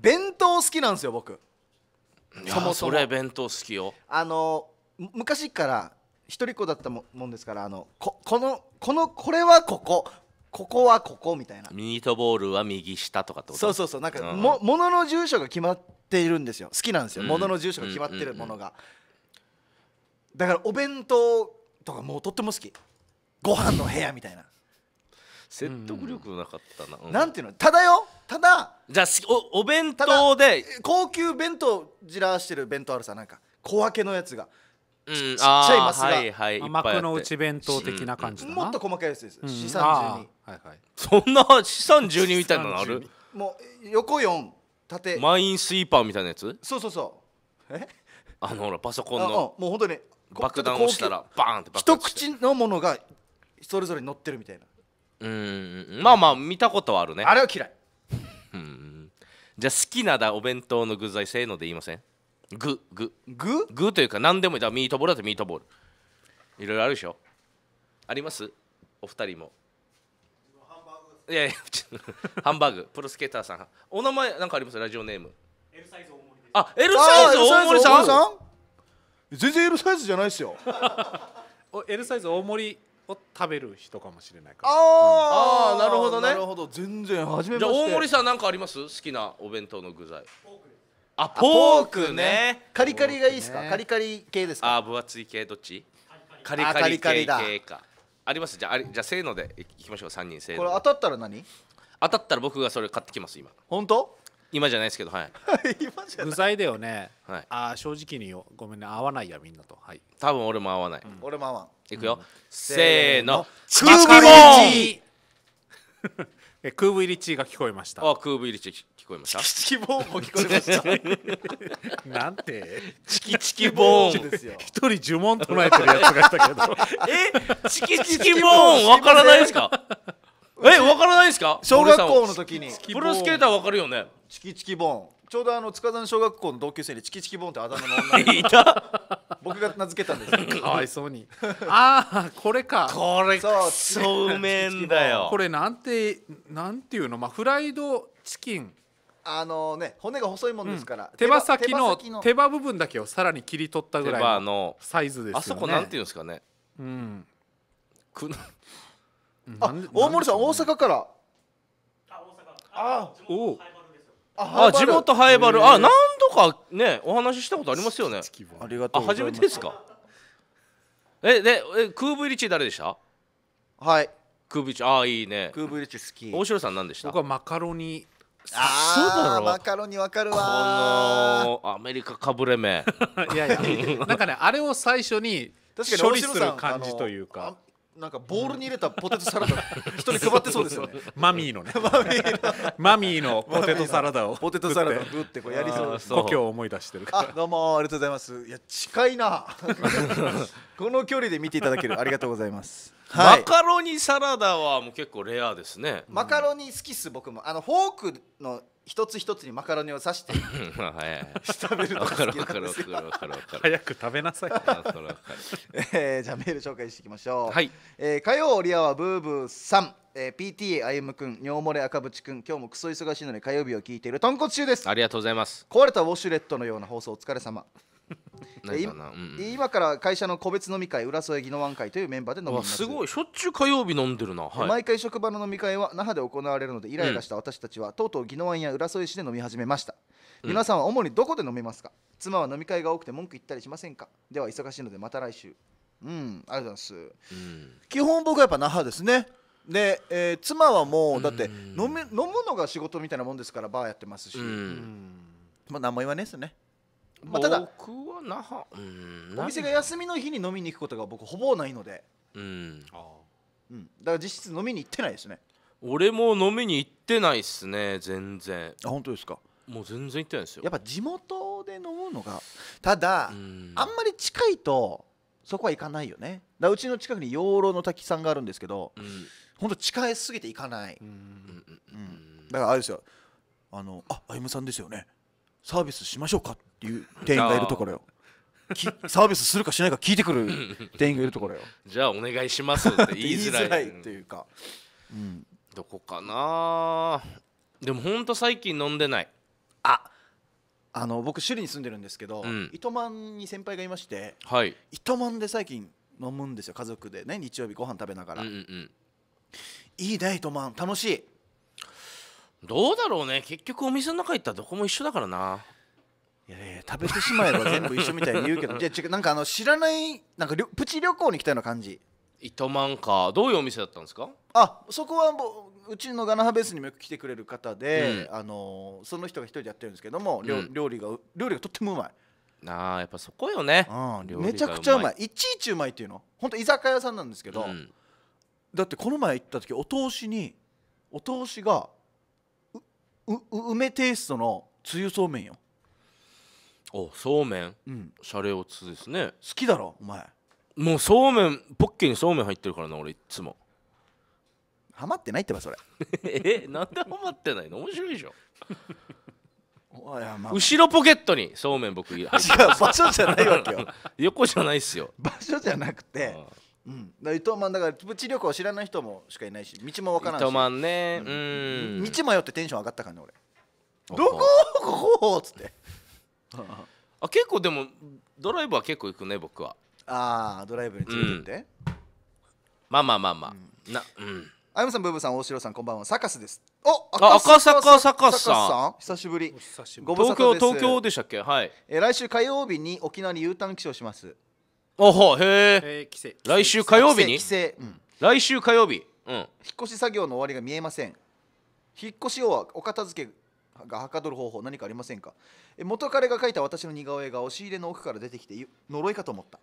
弁当好きなんですよ僕そもそもれ弁当好きよあの昔から一人っ子だったもんですからあのここのこのこれはここここはここみたいなミートボールは右下とかってことそうそうそうなんか、うん、も物の住所が決まっているんですよ好きなんですよ、うん、の住所が決まってるものが、うん、だからお弁当とかもうとっても好きご飯の部屋みたいな説得力なかったな、うん、なんていうのただよただじゃあおお弁当で高級弁当じらしてる弁当あるさなんか小分けのやつがちっちゃいますが、はいはい、幕のち弁当的な感じもっと細かいやつです、うん、資産12、はいはい、そんな資産12みたいなのあるもう横4縦マインスイーパーみたいなやつそうそうそうえあのほらパソコンのもう本当に爆弾をしたらバーンって一口のものがそれぞれ乗ってるみたいなうんまあまあ見たことはあるねあれは嫌いうんじゃあ好きなだお弁当の具材せーので言いません具具具具というか何でもいいだミートボールだってミートボールいろいろあるでしょありますお二人もいやいやハンバーグ プロスケーターさんお名前なんかありますラジオネーム L サイズ大盛りあエルサイズ大盛りさん全然 L サイズじゃないですよ お L サイズ大盛りを食べる人かもしれないからああ、なるほどねなるほど全然初めましてじゃあ大森さん何かあります好きなお弁当の具材あポークねカリカリがいいですか、ね、カリカリ系ですかあ分厚い系どっちカリカリ系かありますじゃありじゃあせーのでいきましょう3人せーのこれ当たったら何当たったら僕がそれ買ってきます今本当今じゃないですけどはい 今じゃ具材だよね、はい、ああ正直によごめんね合わないやみんなとはい多分俺も合わない、うん、俺も合わんいくよ、うん、せーのチーブリーチ え空部入りチーが聞こえましたあ空部入りチー聞こえましたチキチキボーンも聞こえました なんてチキチキボーン一人呪文唱えてるやつがいたけどえチキチキボーンわからないですかえわからないですか小学校の時にプロスケーターわかるよねチキチキボンちょうどあの塚山小学校の同級生にチキチキボンってあだ名の女が いた僕が名付けたんですよかわいそうに ああこれかこれそうそうめんだよこれなんてなんていうのまあフライドチキンあのね骨が細いもんですから、うん、手羽先の手羽部分だけをさらに切り取ったぐらいのサイズですよねあそこなんていうんですかねうんくあ大森さん大阪からあ大阪あおおあ地元ハエバルあ何度かねお話ししたことありますよねありがとう初めてですか えでえ空ブリッチ誰でしたはい空ブリッチあいいね空ブリッチ好き大城さん何でした僕はマカロニあそうだろマカロニわかるわこのアメリカかぶれ目 いやいやなんかねあれを最初に確かに処理する感じというかなんかボールに入れたポテトサラダ人に配ってそうですよねマミーのねマミーのポテトサラダをポテトサラダをグってこうやりそうです故郷を思い出してるあどうもありがとうございますいや近いな この距離で見ていただけるありがとうございますはい、マカロニサラダはもう結構レアですねマカロニ好きっす僕もあのフォークの一つ一つにマカロニを刺して 食べるのが好きなんですよ早く食べなさい、えー、じゃあメール紹介していきましょう、はいえー、火曜リアはブーブーさん、えー、PTA あゆむくん尿漏れ赤渕くん今日もクソ忙しいので火曜日を聞いている豚骨中ですありがとうございます壊れたウォシュレットのような放送お疲れ様 今から会社の個別飲み会浦添宜野湾会というメンバーで飲みますすごいしょっちゅう火曜日飲んでるな、はい、毎回職場の飲み会は那覇で行われるのでイライラした私たちは、うん、とうとう宜野湾や浦添市で飲み始めました、うん、皆さんは主にどこで飲みますか妻は飲み会が多くて文句言ったりしませんかでは忙しいのでまた来週うんありがとうございます、うん、基本僕はやっぱ那覇ですねで、えー、妻はもうだって飲め飲むのが仕事みたいなもんですからバーやってますし、うんまあ、何も言わねえっすねまあ、ただ僕は那覇お店が休みの日に飲みに行くことが僕ほぼないので、うんうん、だから実質飲みに行ってないですね俺も飲みに行ってないっすね全然あ本当ですかもう全然行ってないですよやっぱ地元で飲むのがただ、ん、あんまり近いとそこは行かないよねだうちの近くに養老の滝さんがあるんですけど、うん、ほんと近すぎて行かない、うん、だからあれですよあのあ歩さんですよねサービスしましょうかっていう店員がいるところよサービスするかしないか聞いてくる店員がいるところよじゃあお願いしますって言いづらい言いづらいというか、うん、どこかなでもほんと最近飲んでないああの僕首里に住んでるんですけど、うん、糸満に先輩がいまして、はい、糸満で最近飲むんですよ家族でね日曜日ご飯食べながら、うんうん、いいね糸満楽しいどうだろうね結局お店の中行ったらどこも一緒だからないやいや食べてしまえば全部一緒みたいに言うけど じゃあなんかあの知らないなんかプチ旅行に来たような感じ糸満かどういうお店だったんですかあそこはもううちのガナハベースにもよく来てくれる方で、うん、あのその人が一人でやってるんですけども、うん、料理が料理がとってもうまいあやっぱそこよね、うん、めちゃくちゃうまいいちいちうまいっていうの本当居酒屋さんなんですけど、だってこの前行った時お通しにお通しが梅テイストのつゆそうめんよおそうめん、うん、シャレオツですね好きだろお前もうそうめんポッケにそうめん入ってるからな俺いつもハマってないってばそれ えなんでハマってないの面白いでしょまあ、後ろポケットにそうめん僕入れ違う場所じゃないわけよ 横じゃないっすよ場所じゃなくて、うん、だ伊藤マンだからプチ旅行知らない人もしかいないし道も分からないし伊藤マンね、うん、道迷ってテンション上がったからね俺どこここっつってあ結構でもドライブは結構行くね僕はああドライブに連れてって、うん、まあまあまあまあ、うん、なうんあやむさんブーブーさん大城さんこんばんはサカスですお赤坂サカスさん久しぶり東京東京でしたっけはい、えー、来週火曜日に沖縄に U ターン起床しますおへえ帰省来週火曜日に帰省、うん、来週火曜日、うん、引っ越し作業の終わりが見えません引っ越しをはお片付けがはかどる方法何かありませんかえ元彼が描いた私の似顔絵が押し入れの奥から出てきて呪いかと思った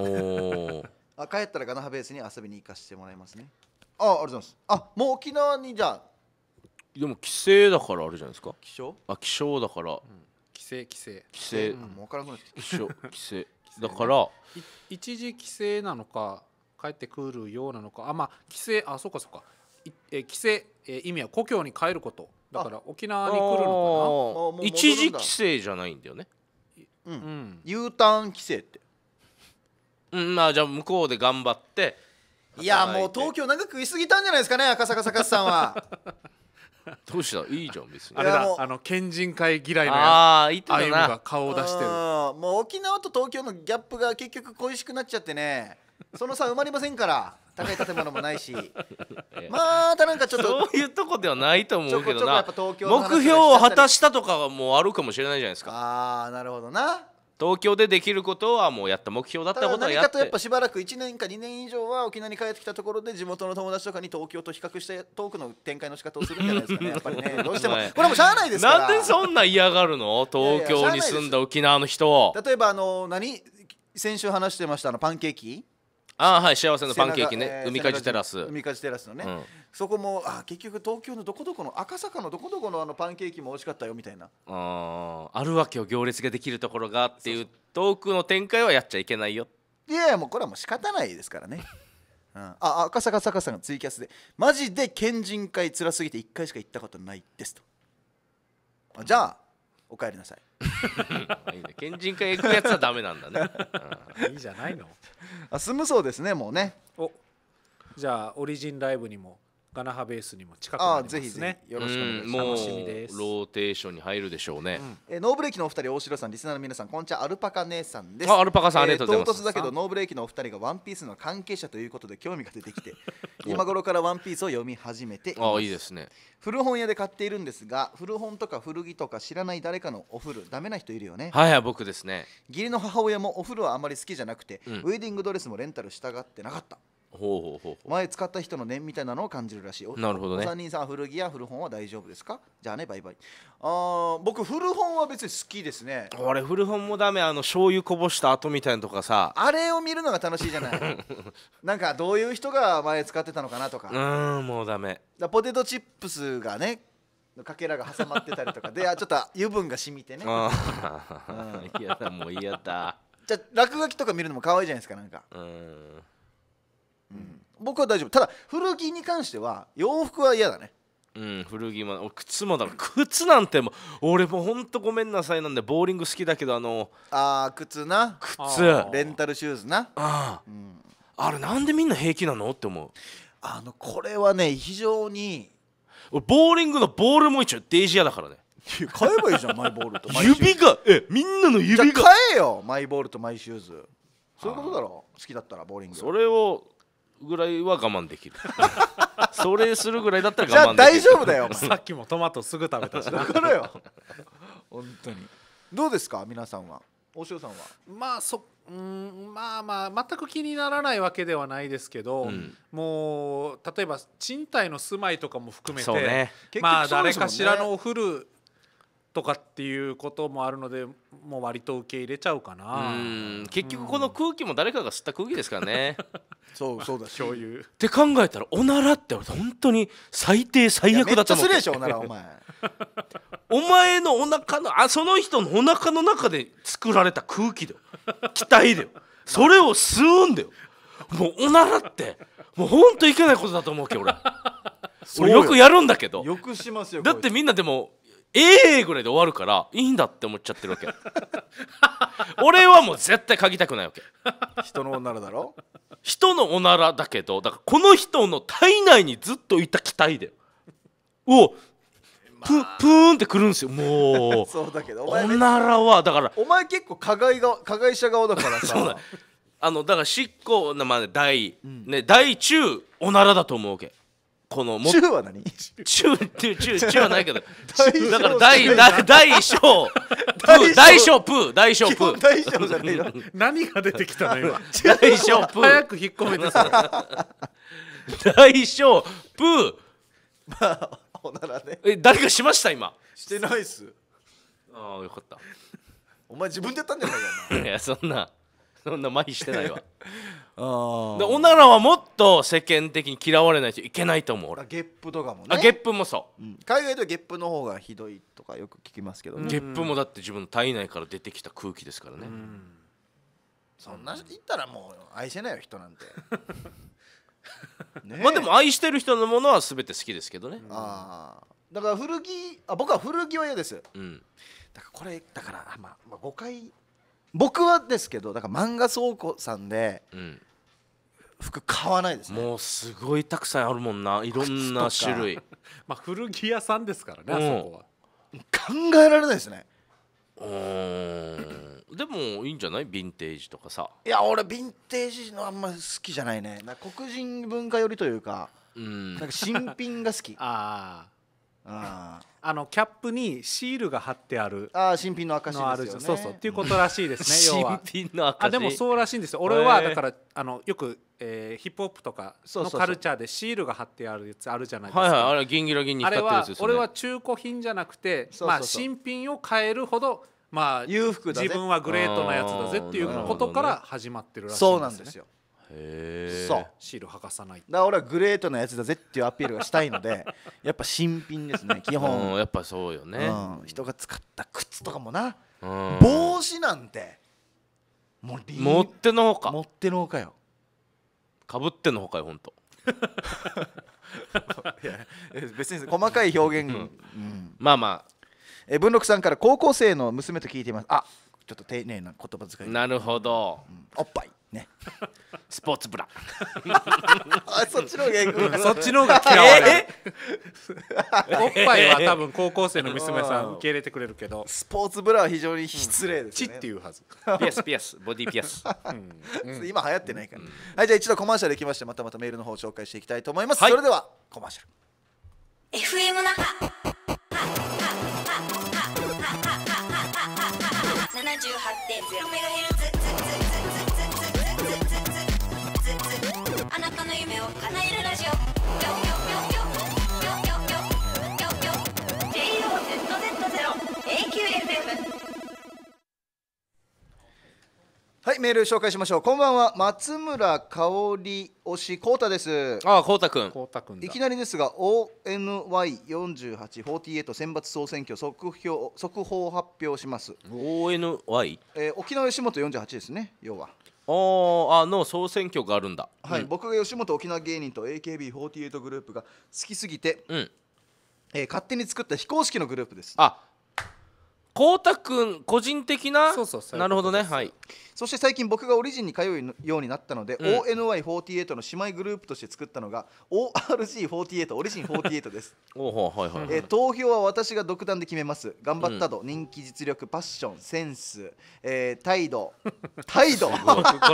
お あ帰ったらガナハベースに遊びに行かせてもらいますねあありがとうございますあもう沖縄にじゃあでも帰省だからあるじゃないですか。気象。あ、気象だから。帰省帰省。帰省。もうからんくなって。帰省帰省。ね、だから一時帰省なのか帰ってくるようなのかあまあ帰省あそうかそうか帰省え意味は故郷に帰ることだから沖縄に来るのかな一時帰省じゃないんだよねうん、うん、U ターン帰省ってうんまあじゃあ向こうで頑張っていやもう東京長くいすぎたんじゃないですかね赤坂サカスさんはどうしたいいじゃん別にあれだあの県人会嫌いのああいたが顔を出してるもう沖縄と東京のギャップが結局恋しくなっちゃってねその差埋まりませんから高い建物もないし まあたなんかちょっとそういうとこではないと思うけどな目標を果たしたとかはもうあるかもしれないじゃないですかああなるほどな東京でできることはもうやった目標だったことはやって何かとやっぱしばらく1年か2年以上は沖縄に帰ってきたところで地元の友達とかに東京と比較してトークの展開の仕方をするんじゃないですかねやっぱりねどうしてもこれもしゃあないですからなんでそんな嫌がるの東京に住んだ沖縄の人を例えばあの何先週話してましたあのパンケーキあはい幸せのパンケーキね、えー、海かじテラス海かじテラスのね、うん、そこもあ結局東京のどこどこの赤坂のどこどこのあのパンケーキも美味しかったよみたいなああるわけよ行列ができるところがっていう遠くの展開はやっちゃいけないよいやいやもうこれはもう仕方ないですからねうん、あ赤坂坂さんがツイキャスでマジで県人会辛すぎて1回しか行ったことないですとじゃあお帰りなさいいいね県人会行くやつはダメなんだね、いいじゃないのあ済むそうですねもうねおじゃあオリジンライブにもガナハベースにも近くなりますね。ぜひぜひよろしくお願いします。楽しローテーションに入るでしょうね。うん、えー、ノーブレーキのお二人、大城さん、リスナーの皆さん、こんにちはアルパカ姉さんです。あ、アルパカさん、ありがとうございます。唐突だけどノーブレーキのお二人がワンピースの関係者ということで興味が出てきて、今頃からワンピースを読み始めていあ、いいですね。古本屋で買っているんですが、古本とか古着とか知らない誰かのお古ダメな人いるよね。はい、はい、僕ですね。義理の母親もお古はあまり好きじゃなくて、うん、ウェディングドレスもレンタルしたがってなかった。ほうほうほう前使った人の念みたいなのを感じるらしいなるほどねお三人さん古着や古本は大丈夫ですかじゃあねバイバイあ僕古本は別に好きですね俺古本もダメあの醤油こぼした後みたいなとかさあれを見るのが楽しいじゃない なんかどういう人が前使ってたのかなとかうんもうダメだポテトチップスがねかけらが挟まってたりとかでちょっと油分が染みてね、うん、いやだもう嫌だじゃあ落書きとか見るのも可愛いじゃないですかなんかうん僕は大丈夫ただ古着に関しては洋服は嫌だねうん古着も靴もだ靴なんても俺もほんとごめんなさいなんでボーリング好きだけどあのああ靴な靴レンタルシューズなあ,、うん、あれなんでみんな平気なのって思うあのこれはね非常にボーリングのボールも一応デイジアだからね買えばいいじゃんマイボールと 指がえみんなの指が買えよマイボールとマイシューズそういうことだろ好きだったらボーリングそれをぐらいは我慢できる それするぐらいだったら我慢でき大丈夫だよ さっきもトマトすぐ食べたしなからよ本当にどうですか皆さんは大塩さんはまあそうんまあまあ全く気にならないわけではないですけど、うんもう例えば賃貸の住まいとかも含めて、そうねまあ誰かしらのお古とかっていうこともあるのでもう割と受け入れちゃうかな結局この空気も誰かが吸った空気ですからね そうそうだ共有って考えたらおならって本当に最低最悪だったうお前お前のお腹のあその人のお腹の中で作られた空気だよ待で。だよそれを吸うんだよもうおならってもうほんといけないことだと思うけど俺。俺よくやるんだけどよくしますよだってみんなでもええー、ぐらいで終わるからいいんだって思っちゃってるわけ 俺はもう絶対嗅ぎたくないわけ人のおならだろ人のおならだけどだからこの人の体内にずっといた期待でをププーンってくるんですよもう そうだけどおならはだからお前結構加害が加害者側だからさ そうだあのだから執行な、まあ大、うん、ね大中おならだと思うわけこのも中は何中っていう中中はないけどだから大大大小大小プー大小プー大小じゃねえよ何が出てきたの今大小プー 早く引っ込めなさい大小プーまあおならねえ誰かしました今してないっすああよかったお前自分でやったんじゃないか いやそんなそんな麻痺してないわでおならはもっと世間的に嫌われないといけないと思うゲップとかもねあゲップもそう、うん、海外ではゲップの方がひどいとかよく聞きますけど、ね、ゲップもだって自分の体内から出てきた空気ですからねそんな人言ったらもう愛せないよ人なんて まあでも愛してる人のものは全て好きですけどねああだから古着あ僕は古着は嫌です、うん、だからこれだから、まあ、まあ、誤解僕はですけどだから漫画倉庫さんで、うん、服買わないです、ね、もうすごいたくさんあるもんないろんな種類 まあ古着屋さんですからね、うん、そこは考えられないですねうんでもいいんじゃないヴィンテージとかさいや俺ヴィンテージのあんま好きじゃないねな黒人文化寄りというか,、うん、なんか新品が好き あああのキャップにシールが貼ってあるあ新品の証ですよねそうそうっていうことらしいですね 要は新品の証あでもそうらしいんですよ俺はだからあのよく、えー、ヒップホップとかのカルチャーでシールが貼ってあるやつあるじゃないですかはいはいあれ銀色銀に光ってるやつですよ、ね、俺は中古品じゃなくてまあ新品を買えるほどまあ裕福自分はグレートなやつだぜっていうことから始まってるらしいんです、ね、そうなんですよそうシール剥がさないだから俺はグレートなやつだぜっていうアピールがしたいので やっぱ新品ですね基本、うん、やっぱそうよね、うん、人が使った靴とかもな、うん、帽子なんてもう持ってのほか持ってのほかよかぶってのほかよほんと いや別に細かい表現、うんまあまあえ文禄さんから高校生の娘と聞いていますあちょっと丁寧な言葉遣いなるほど、おっぱいね。スポーツブラ。そっちの方がいい。そっちの方が嫌われる。おっぱいは多分高校生の娘さん受け入れてくれるけど、スポーツブラは非常に失礼ですね。チっていうはず。ピアスピアスボディピアス。今流行ってないから。はいじゃあ一度コマーシャルできましてまたまたメールの方紹介していきたいと思います。それではコマーシャル。FM 那78.0メガヘルはいメール紹介しましょうこんばんは松村香織推しこうたですああこうたくんいきなりですが ONY4848 選抜総選挙速報速報発表します、ONY えー沖縄吉本48ですね要はああの総選挙があるんだはい、うん僕が吉本沖縄芸人と AKB48 グループが好きすぎて、うんえー勝手に作った非公式のグループですあこうたくん個人的なそうそうそううなるほどねはいそして最近僕がオリジンに通うようになったので、うん、ONY48 の姉妹グループとして作ったのが ORG48 オリジン48ですえ投票は私が独断で決めます頑張ったと、うん、人気実力パッションセンス、えー、態度 態度こ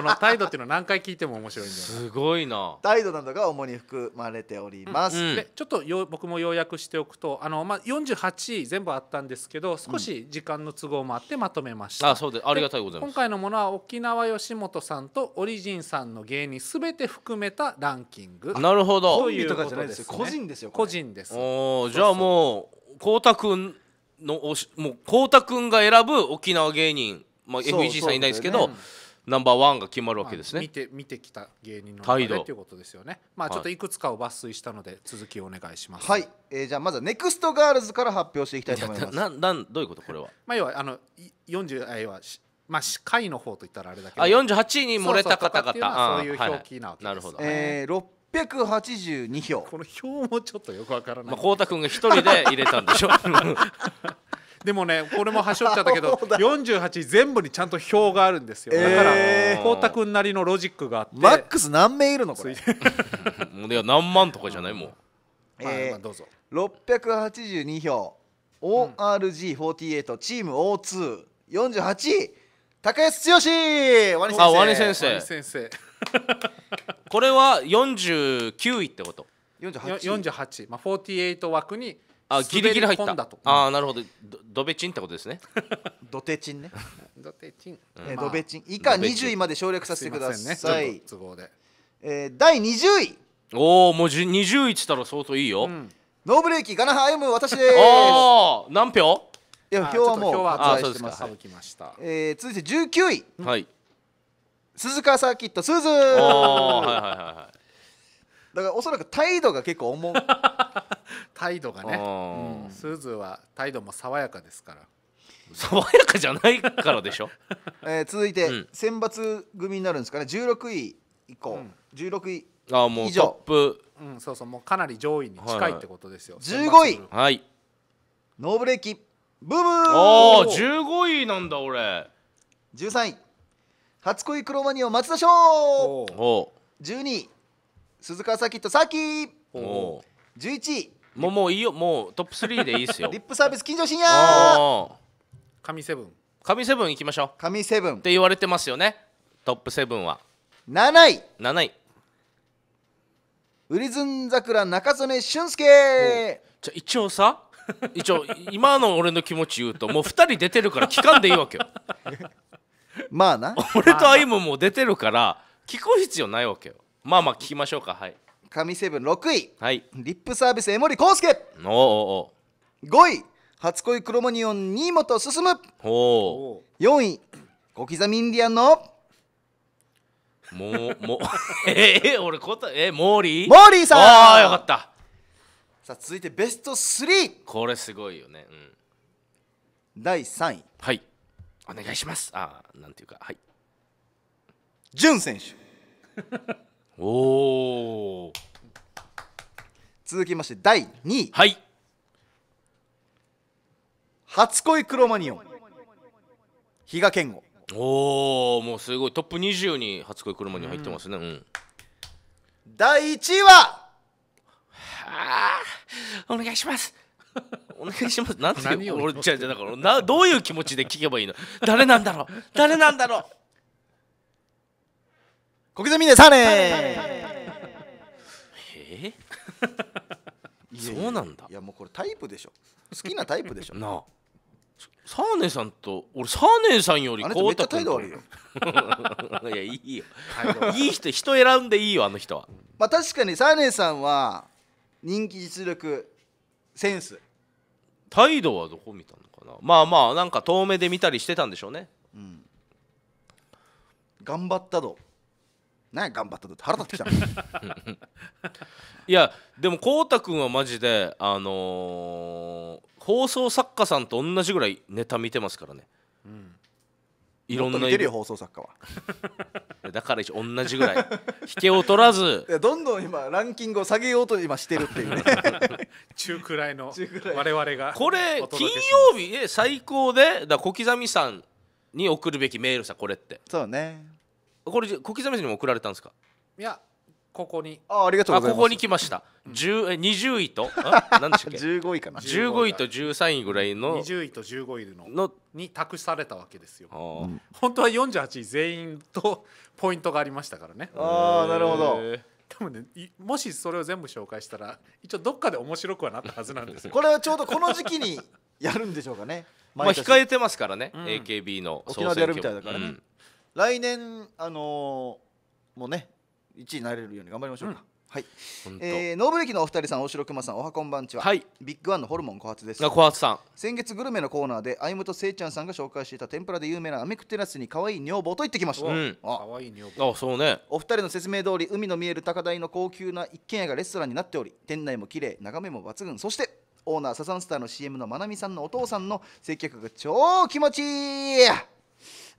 の態度っていうのは何回聞いても面白いんだすごいな態度などが主に含まれております、うんうん、でちょっとよ僕も要約しておくとあの、まあ、48全部あったんですけど少し時間の都合もあってまとめました、あそうでありがとうございます今回のものは沖縄吉本さんとオリジンさんの芸人すべて含めたランキングなるほどコンビとかじゃないですよ、個人ですよ個人ですおじゃあもう光太くんのおしもう光太くんが選ぶ沖縄芸人、まあ、FEG さんいないですけど、ナンバーワンが決まるわけですね、見て見てきた芸人の態度ということですよねまあちょっといくつかを抜粋したので続きお願いしますはい、えー、じゃあまずはネクストガールズから発表していきたいと思います ななんどういうことこれはまあ要はあの四十あ要はまあ、下位の方といったらあれだけどあ48位に漏れた方々そういう表記なわけです、はいはい、なるほど、えー、682票この票もちょっとよくわからない浩太、まあ、君が一人で入れたんでしょ でもねこれも端折っちゃったけど48全部にちゃんと表があるんですよ、だから浩太君なりのロジックがあってマックス何名いるのこれ いや何万とかじゃないもう、えー、まあ、どうぞ682票 ORG48 チーム O248 位高安剛ワニ先生あワニ先生先生 これは49位ってこと48 48、まあ、48枠にあギリギリ入ったあなるほどドベチンってことですね ドテチンね ドテチン、えー、ドベチン以下20位まで省略させてください、ね、都合で、えー、第20位おおもう20位っつったら相当いいよ、うん、ノーブレーキガナハむ私ですおお何票や今日はもう発売してます省きまえー、続いて19位、はい、鈴川サーキットすずだからおそらく態度が結構重 態度がねすず、うん、は態度も爽やかですから爽やかじゃないからでしょ、え続いて、選抜組になるんですかね16位以降、うん、16位あもうトップ、うん、そうそうもうかなり上位に近いってことですよ、はい、15位、はい、ノーブレーキブブーおお15位なんだ俺13位初恋クロマニオ松田翔お12位鈴川サーキットサーキーお11位もうもういいよもうトップ3でいいですよ リップサービス金城信也神セブン神セブンいきましょう神セブンって言われてますよねトップセブンは7位7位ウリズン桜中曽根俊介じゃ一応さ一応今の俺の気持ち言うともう2人出てるから聞かんでいいわけよ まあな俺と歩ももう出てるから聞く必要ないわけよまあまあ聞きましょうかはい神セブン6位、はい、リップサービス江森康介おうおう5位初恋クロモニオン新本進おお4位小刻みインディアンのもうもう えー、俺答ええー、モーリーモーリーさんああよかったさあ続いてベスト3これすごいよね、うん、第3位はいお願いしますあなんていうかはい潤選手 おお続きまして第2位はい初恋クロマニオン比嘉健吾おおもうすごいトップ20に初恋クロマニオン入ってますね、うん、うん、第1位はああお願いしますお願いしますなんていう俺じゃじゃだからなどういう気持ちで聞けばいいの誰なんだろう誰なんだろう小刻みでサレえー、そうなんだいやもうこれタイプでしょ好きなタイプでしょなあサーネさんと俺サーネさんよりこうた態度悪いよ いやいいよ、い、いい人人選んでいいよあの人はまあ確かにサーネさんは人気実力センス態度はどこ見たのかなまあまあなんか遠目で見たりしてたんでしょうねうん頑張ったど何や頑張ったどって腹立ってきた いやでもこうたくんはマジであのー放送作家さんと同じぐらいネタ見てますからねいろんな見てるよ放送作家はだから一同じぐらい引けを取らず どんどん今ランキングを下げようと今してるっていうね 中くらいの我々がこれ金曜日最高でだ小刻みさんに送るべきメールさこれってそうねこれ小刻みさんにも送られたんですかいやここにあありがとうございますここに来ました、十 ん、20位と何でしたっけ15位かな十五位と十三位ぐらいの二十位と十五位ののに託されたわけですよ、うん、本当は四十八位全員とポイントがありましたからねああなるほど多分ねもしそれを全部紹介したら一応どっかで面白くはなったはずなんですよ これはちょうどこの時期に やるんでしょうかねまあ控えてますからね、うん、AKB の沖縄でやるみたいだからね、うん、来年あのー、もうね1位になれるように頑張りましょうか、うんはい、えー、ノーブレーキのお二人さん大城熊さんおはこんばんちは、はい、ビッグワンのホルモン小発ですあ小発さん先月グルメのコーナーであいむとせいちゃんさんが紹介していた天ぷらで有名なアメクテラスに可愛い女房と行ってきました、うん、あ可愛い女房あそうねお二人の説明通り海の見える高台の高級な一軒家がレストランになっており店内も綺麗眺めも抜群そしてオーナーサザンスターの CM のまなみさんのお父さんの接客が超気持ちいい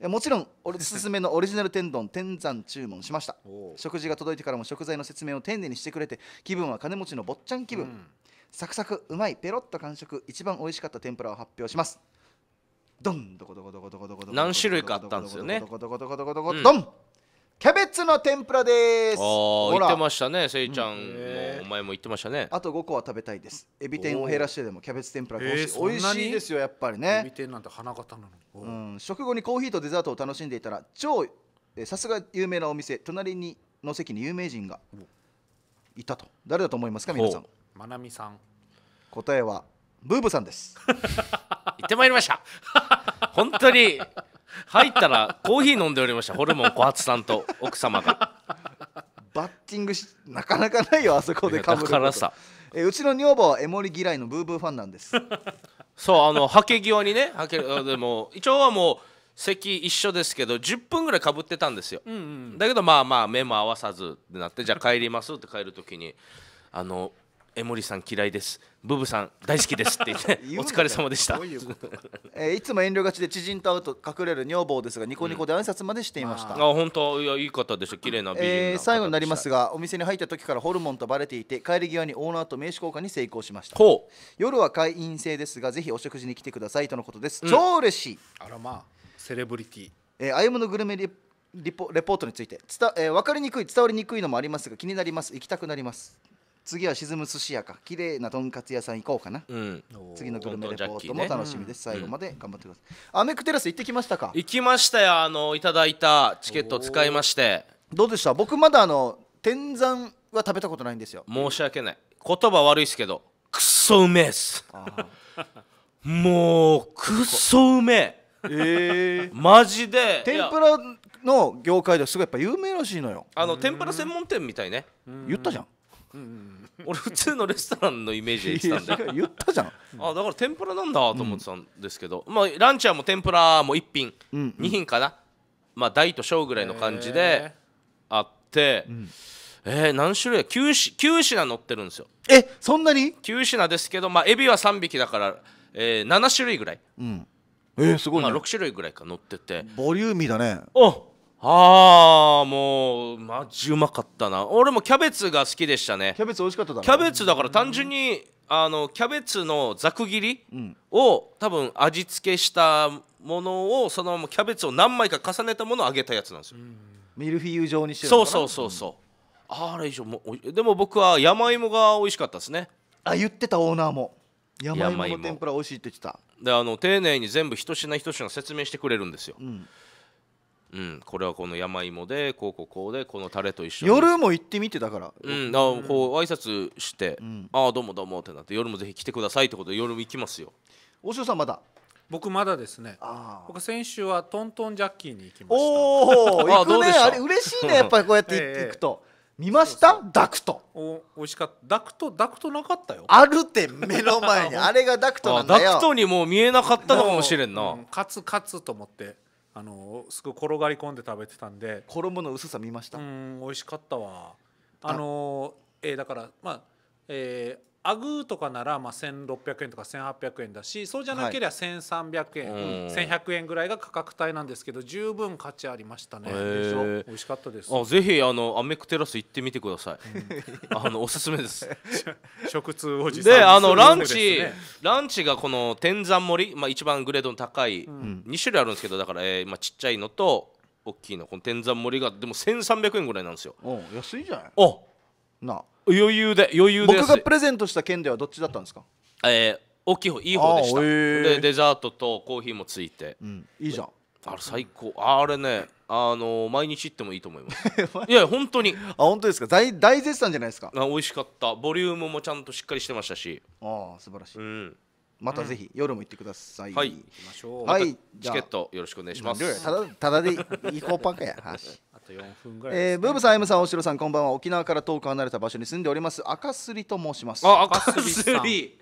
もちろん おすすめのオリジナル天丼天山注文しました食事が届いてからも食材の説明を丁寧にしてくれて気分は金持ちの坊ちゃん気分、うん、サクサクうまいペロッと完食一番美味しかった天ぷらを発表しますどんどこどこどこどこどこ何種類かあったんですよねどこどこどこどこどこどこどんキャベツの天ぷらですああ言ってましたねせいちゃんもお前も言ってましたねあと5個は食べたいですエビ天を減らしてでもキャベツ天ぷらが美味しい、美味しいですよやっぱりねエビ天なんて花形なのうん食後にコーヒーとデザートを楽しんでいたら超えさすが有名なお店隣にの席に有名人がいたと誰だと思いますか皆さんまなみさん答えはブーブさんです 行ってまいりました本当に入ったらコーヒー飲んでおりましたホルモン小発さんと奥様がバッティングしなかなかないよあそこでかぶからさえうちの女房はエモリ嫌いのブーブーファンなんですそうあのはけ際にねはけでも一応はもう席一緒ですけど10分ぐらいかぶってたんですよ、うんうん、だけどまあまあ目も合わさずってなってじゃあ帰りますって帰る時にあのえ森さん嫌いですブブさん大好きですって言って お疲れ様でしたい えー、いつも遠慮がちで知人と会うと隠れる女房ですがニコニコで挨拶までしていました、うん、あ本当いやいい方でしょ綺麗な美人な、えー、最後になりますがお店に入った時からホルモンとバレていて帰り際にオーナーと名刺交換に成功しました夜は会員制ですがぜひお食事に来てくださいとのことです、うん、超嬉しいあらまあセレブリティえー、歩のグルメリポレポートについて伝、えー、分かりにくい伝わりにくいのもありますが気になります行きたくなります次は沈む寿司屋か綺麗なとんかつ屋さん行こうかな、うん、次のグルメレポートも楽しみです、最後まで頑張ってください、うん、アメクテラス行ってきましたか行きましたよあのいただいたチケットを使いましてどうでした僕まだあの天山は食べたことないんですよ申し訳ない言葉悪いですけどくそうめえっすもうくそうめええー、マジで天ぷらの業界ですごいやっぱ有名らしいのよあの天ぷら専門店みたいね言ったじゃんうん、俺普通のレストランのイメージで言ってたんで言ったじゃんあだから天ぷらなんだと思ってたんですけど、まあランチはもう天ぷらも1品、うんうん、2品かなまあ大と小ぐらいの感じであって、えー、えー、何種類9 ,9 品乗ってるんですよえそんなに ?9 品ですけどまあエビは3匹だから、えー、7種類ぐらい、うん、えー、すごい、ね、まあ、6種類ぐらいか乗っててボリューミーだねおっああもうマジうまかったな俺もキャベツが好きでしたねキャベツ美味しかっただキャベツだから単純にあのキャベツのざく切りを、うん、多分味付けしたものをそのままキャベツを何枚か重ねたものを揚げたやつなんですよ、うん、ミルフィーユ状にしてるそうそうそうそう、うん、あれ以上もでも僕は山芋が美味しかったですねあ言ってたオーナーも山芋の天ぷら美味しいって言ってたであの丁寧に全部一品一品説明してくれるんですよ、うんうん、これはこの山芋でこうこうこうでこのタレと一緒に夜も行ってみてだから、うん、あこう挨拶して、うん、ああどうもどうもってなって夜もぜひ来てくださいってことで夜も行きますよ大塩さんまだ僕まだですねあ僕先週はトントンジャッキーに行きましたおお 行くねあれ嬉しいねやっぱりこうやって 行くと。見ましたダクトお美味しかったダクトダクトなかったよあるって目の前に あれがダクトなんだよダクトにもう見えなかったのかもしれんな、うん、カツカツと思ってあのすごい転がり込んで食べてたんで衣の薄さ見ましたうん美味しかったわあのえー、だからまあえーアグーとかならまあ1600円とか1800円だしそうじゃなければ1300円、はい、1100円ぐらいが価格帯なんですけど十分価値ありましたね美味しかったですあぜひあのアメックテラス行ってみてください、うん、あのおすすめです 食通おじさんであのランチ、ランチがこの天山盛り、まあ、一番グレードの高い、うん、2種類あるんですけどだから、えーまあ、ちっちゃいのと大きいのこの天山盛りがでも1300円ぐらいなんですよ安いじゃないあな余裕で余裕で僕がプレゼントした件ではどっちだったんですかえー、大きい方いい方でした、えー、でデザートとコーヒーもついて、うん、いいじゃんあれ最高あれねあの毎日行ってもいいと思います いや本当にあ本当ですか大大絶賛じゃないですかあ美味しかったボリュームもちゃんとしっかりしてましたしああ素晴らしい、うん、またぜひ、うん、夜も行ってくださいはい行きましょうはい、チケットよろしくお願いしますただただで行こうパンかや と4分ぐらい、ね、えー、ブーブさん、エムさん、大城さん、こんばんは。沖縄から遠く離れた場所に住んでおります、赤すりと申します。あ、赤すり。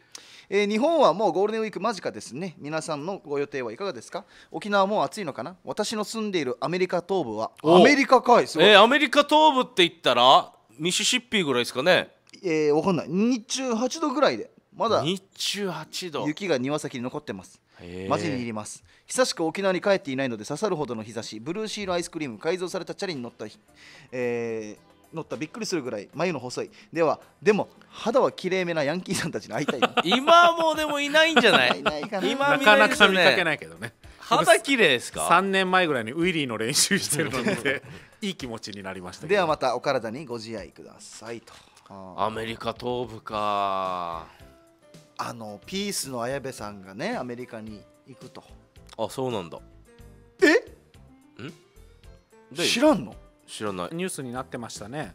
えー、日本はもうゴールデンウィーク間近ですね皆さんのご予定はいかがですか沖縄も暑いのかな私の住んでいるアメリカ東部はアメリカかいすえー、アメリカ東部って言ったらミシシッピぐらいですかねえー、わかんない日中8度ぐらいでまだ日中8度雪が庭先に残ってますマジにいります久しく沖縄に帰っていないので刺さるほどの日差しブルーシールアイスクリーム改造されたチャリに乗った、えー乗ったびっくりするぐらい眉の細いではでも肌はきれいめなヤンキーさんたちに会いたい 今もうでもいないんじゃないいないかな今、なかなか見かけないけどね肌綺麗ですか3年前ぐらいにウィリーの練習してるので いい気持ちになりましたではまたお体にご自愛くださいとアメリカ東部かあのピースの綾部さんがねアメリカに行くとあそうなんだえん知らんの知らないニュースになってましたね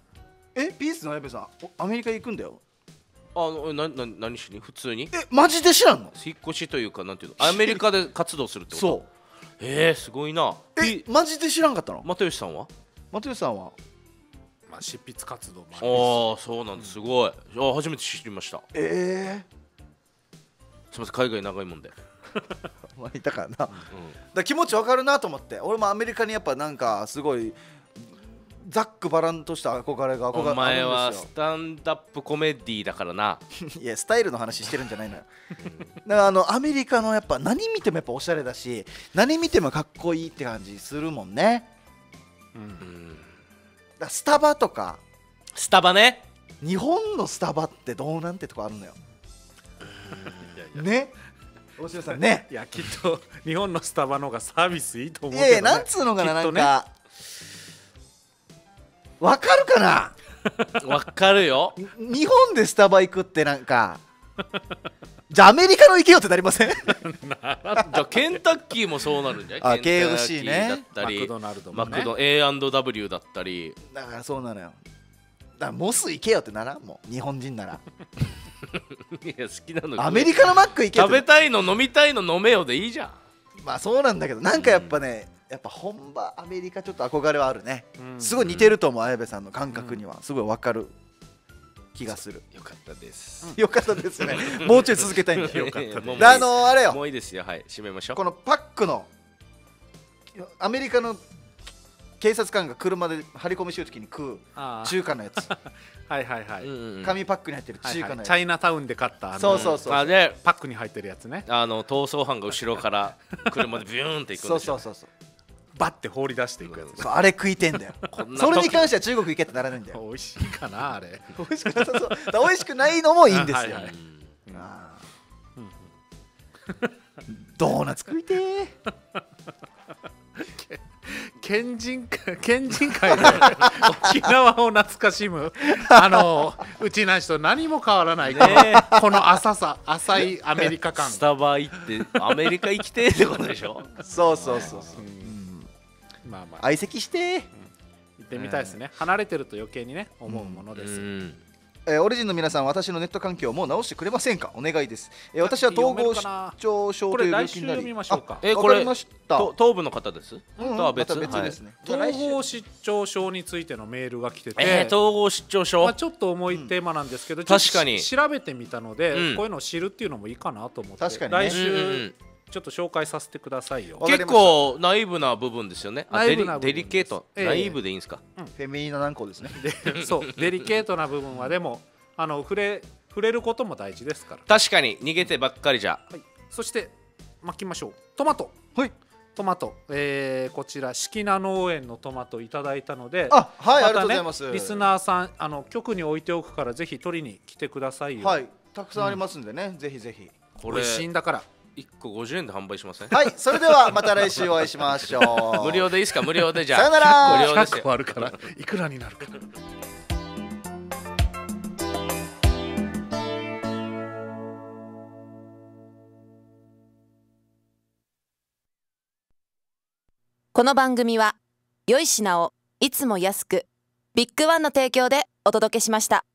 えピースの矢部さんおアメリカ行くんだよあのなな何しに普通にえマジで知らんの引っ越しというかなんていうのアメリカで活動するってことそうえー、すごいなえマジで知らんかったの又吉さんは又吉さんはまあ、執筆活動もああそうなんですすごい、あ初めて知りましたええすみません海外長いもんでお 前いたからな、うん、だ気持ちわかるなと思って俺もアメリカにやっぱなんかすごいザックバランとした憧れが憧れお前はスタンダップコメディだからな いやスタイルの話してるんじゃないのよ だからあのアメリカのやっぱ何見てもやっぱおしゃれだし何見てもかっこいいって感じするもんねうんだスタバとかスタバね日本のスタバってどうなんてとこあるのよね大城さんねいやきっと日本のスタバの方がサービスいいと思うけど、ね、いやなんつうのかな、ね、なんかわかるかな わかるよ日本でスタバ行くってなんかじゃあアメリカの行けよってなりません じゃあケンタッキーもそうなるんじゃないあ KFC ねだったりマクドナルドも、ね、マクド A&W だったりだからそうなのよだからモス行けよってならんもう日本人なら いや好きなのアメリカのマック行け食べたいの飲みたいの飲めよでいいじゃんまあそうなんだけどなんかやっぱね、うん、やっぱ本場アメリカちょっと憧れはあるね、うん、すごい似てると思う綾部さんの感覚には、すごいわかる気がするよかったです、よかったですねもうちょい続けたいんで よかったであのー、あれよもういいですよはい締めましょうこのパックのアメリカの警察官が車で張り込みしようときに食う中華のやつ はいはいはい、うんうん、紙パックに入ってる中華のやつ、はいはい、チャイナタウンで買ったあのそうそうそうあでパックに入ってるやつねあの逃走犯が後ろから 車でビューンっていくんでそうそうそうそうバッて放り出していくやつ、あれ食いてんだよ それに関しては中国行けってならないんだよ美味しいかなあれ美味しくなさそう美味しくないのもいいんですよ、はドーナツ食いてえ県人県人会で 沖縄を懐かしむあのうちなしと何も変わらない、ね、この浅さ浅いアメリカ感スタバ行ってアメリカ行きてってことでしょ そうそうそうそう、うん、まあまあ相席して、うん、行ってみたいですね、離れてると余計にね思うものです、うんえー、オリジンの皆さん、私のネット環境をもう直してくれませんかお願いです。えー、私は統合失調症という病気になり、これ来週えー、これ東部の方です。うんうん、とは別,、ま、別ですね、はい、統合失調症についてのメールが来てて、えー、統合失調症、まあ、ちょっと重いテーマなんですけど、うん、確かに調べてみたので、うん、こういうのを知るっていうのもいいかなと思って、確かに、ね、来週、うんうんちょっと紹介させてくださいよ結構ナイブな部分ですよねデリデリケート、えー、ナイブでいいんですか、うん、フェミニーナ軟膏ですね そうデリケートな部分はでもあの触れ触れることも大事ですから確かに逃げてばっかりじゃ、はい、そして巻きましょうトマトはいトマト、えー、こちら四季名農園のトマトいただいたのであはい、ね、ありがとうございますリスナーさんあの局に置いておくからぜひ取りに来てくださいよはいたくさんありますんでね、うん、ぜひぜひこれ美味しいんだから一個五十円で販売しません、ね、はいそれではまた来週お会いしましょう 無料でいいですか無料でじゃあさよなら無料ですよあるからいくらになるかこの番組は良い品をいつも安くビッグワンの提供でお届けしました。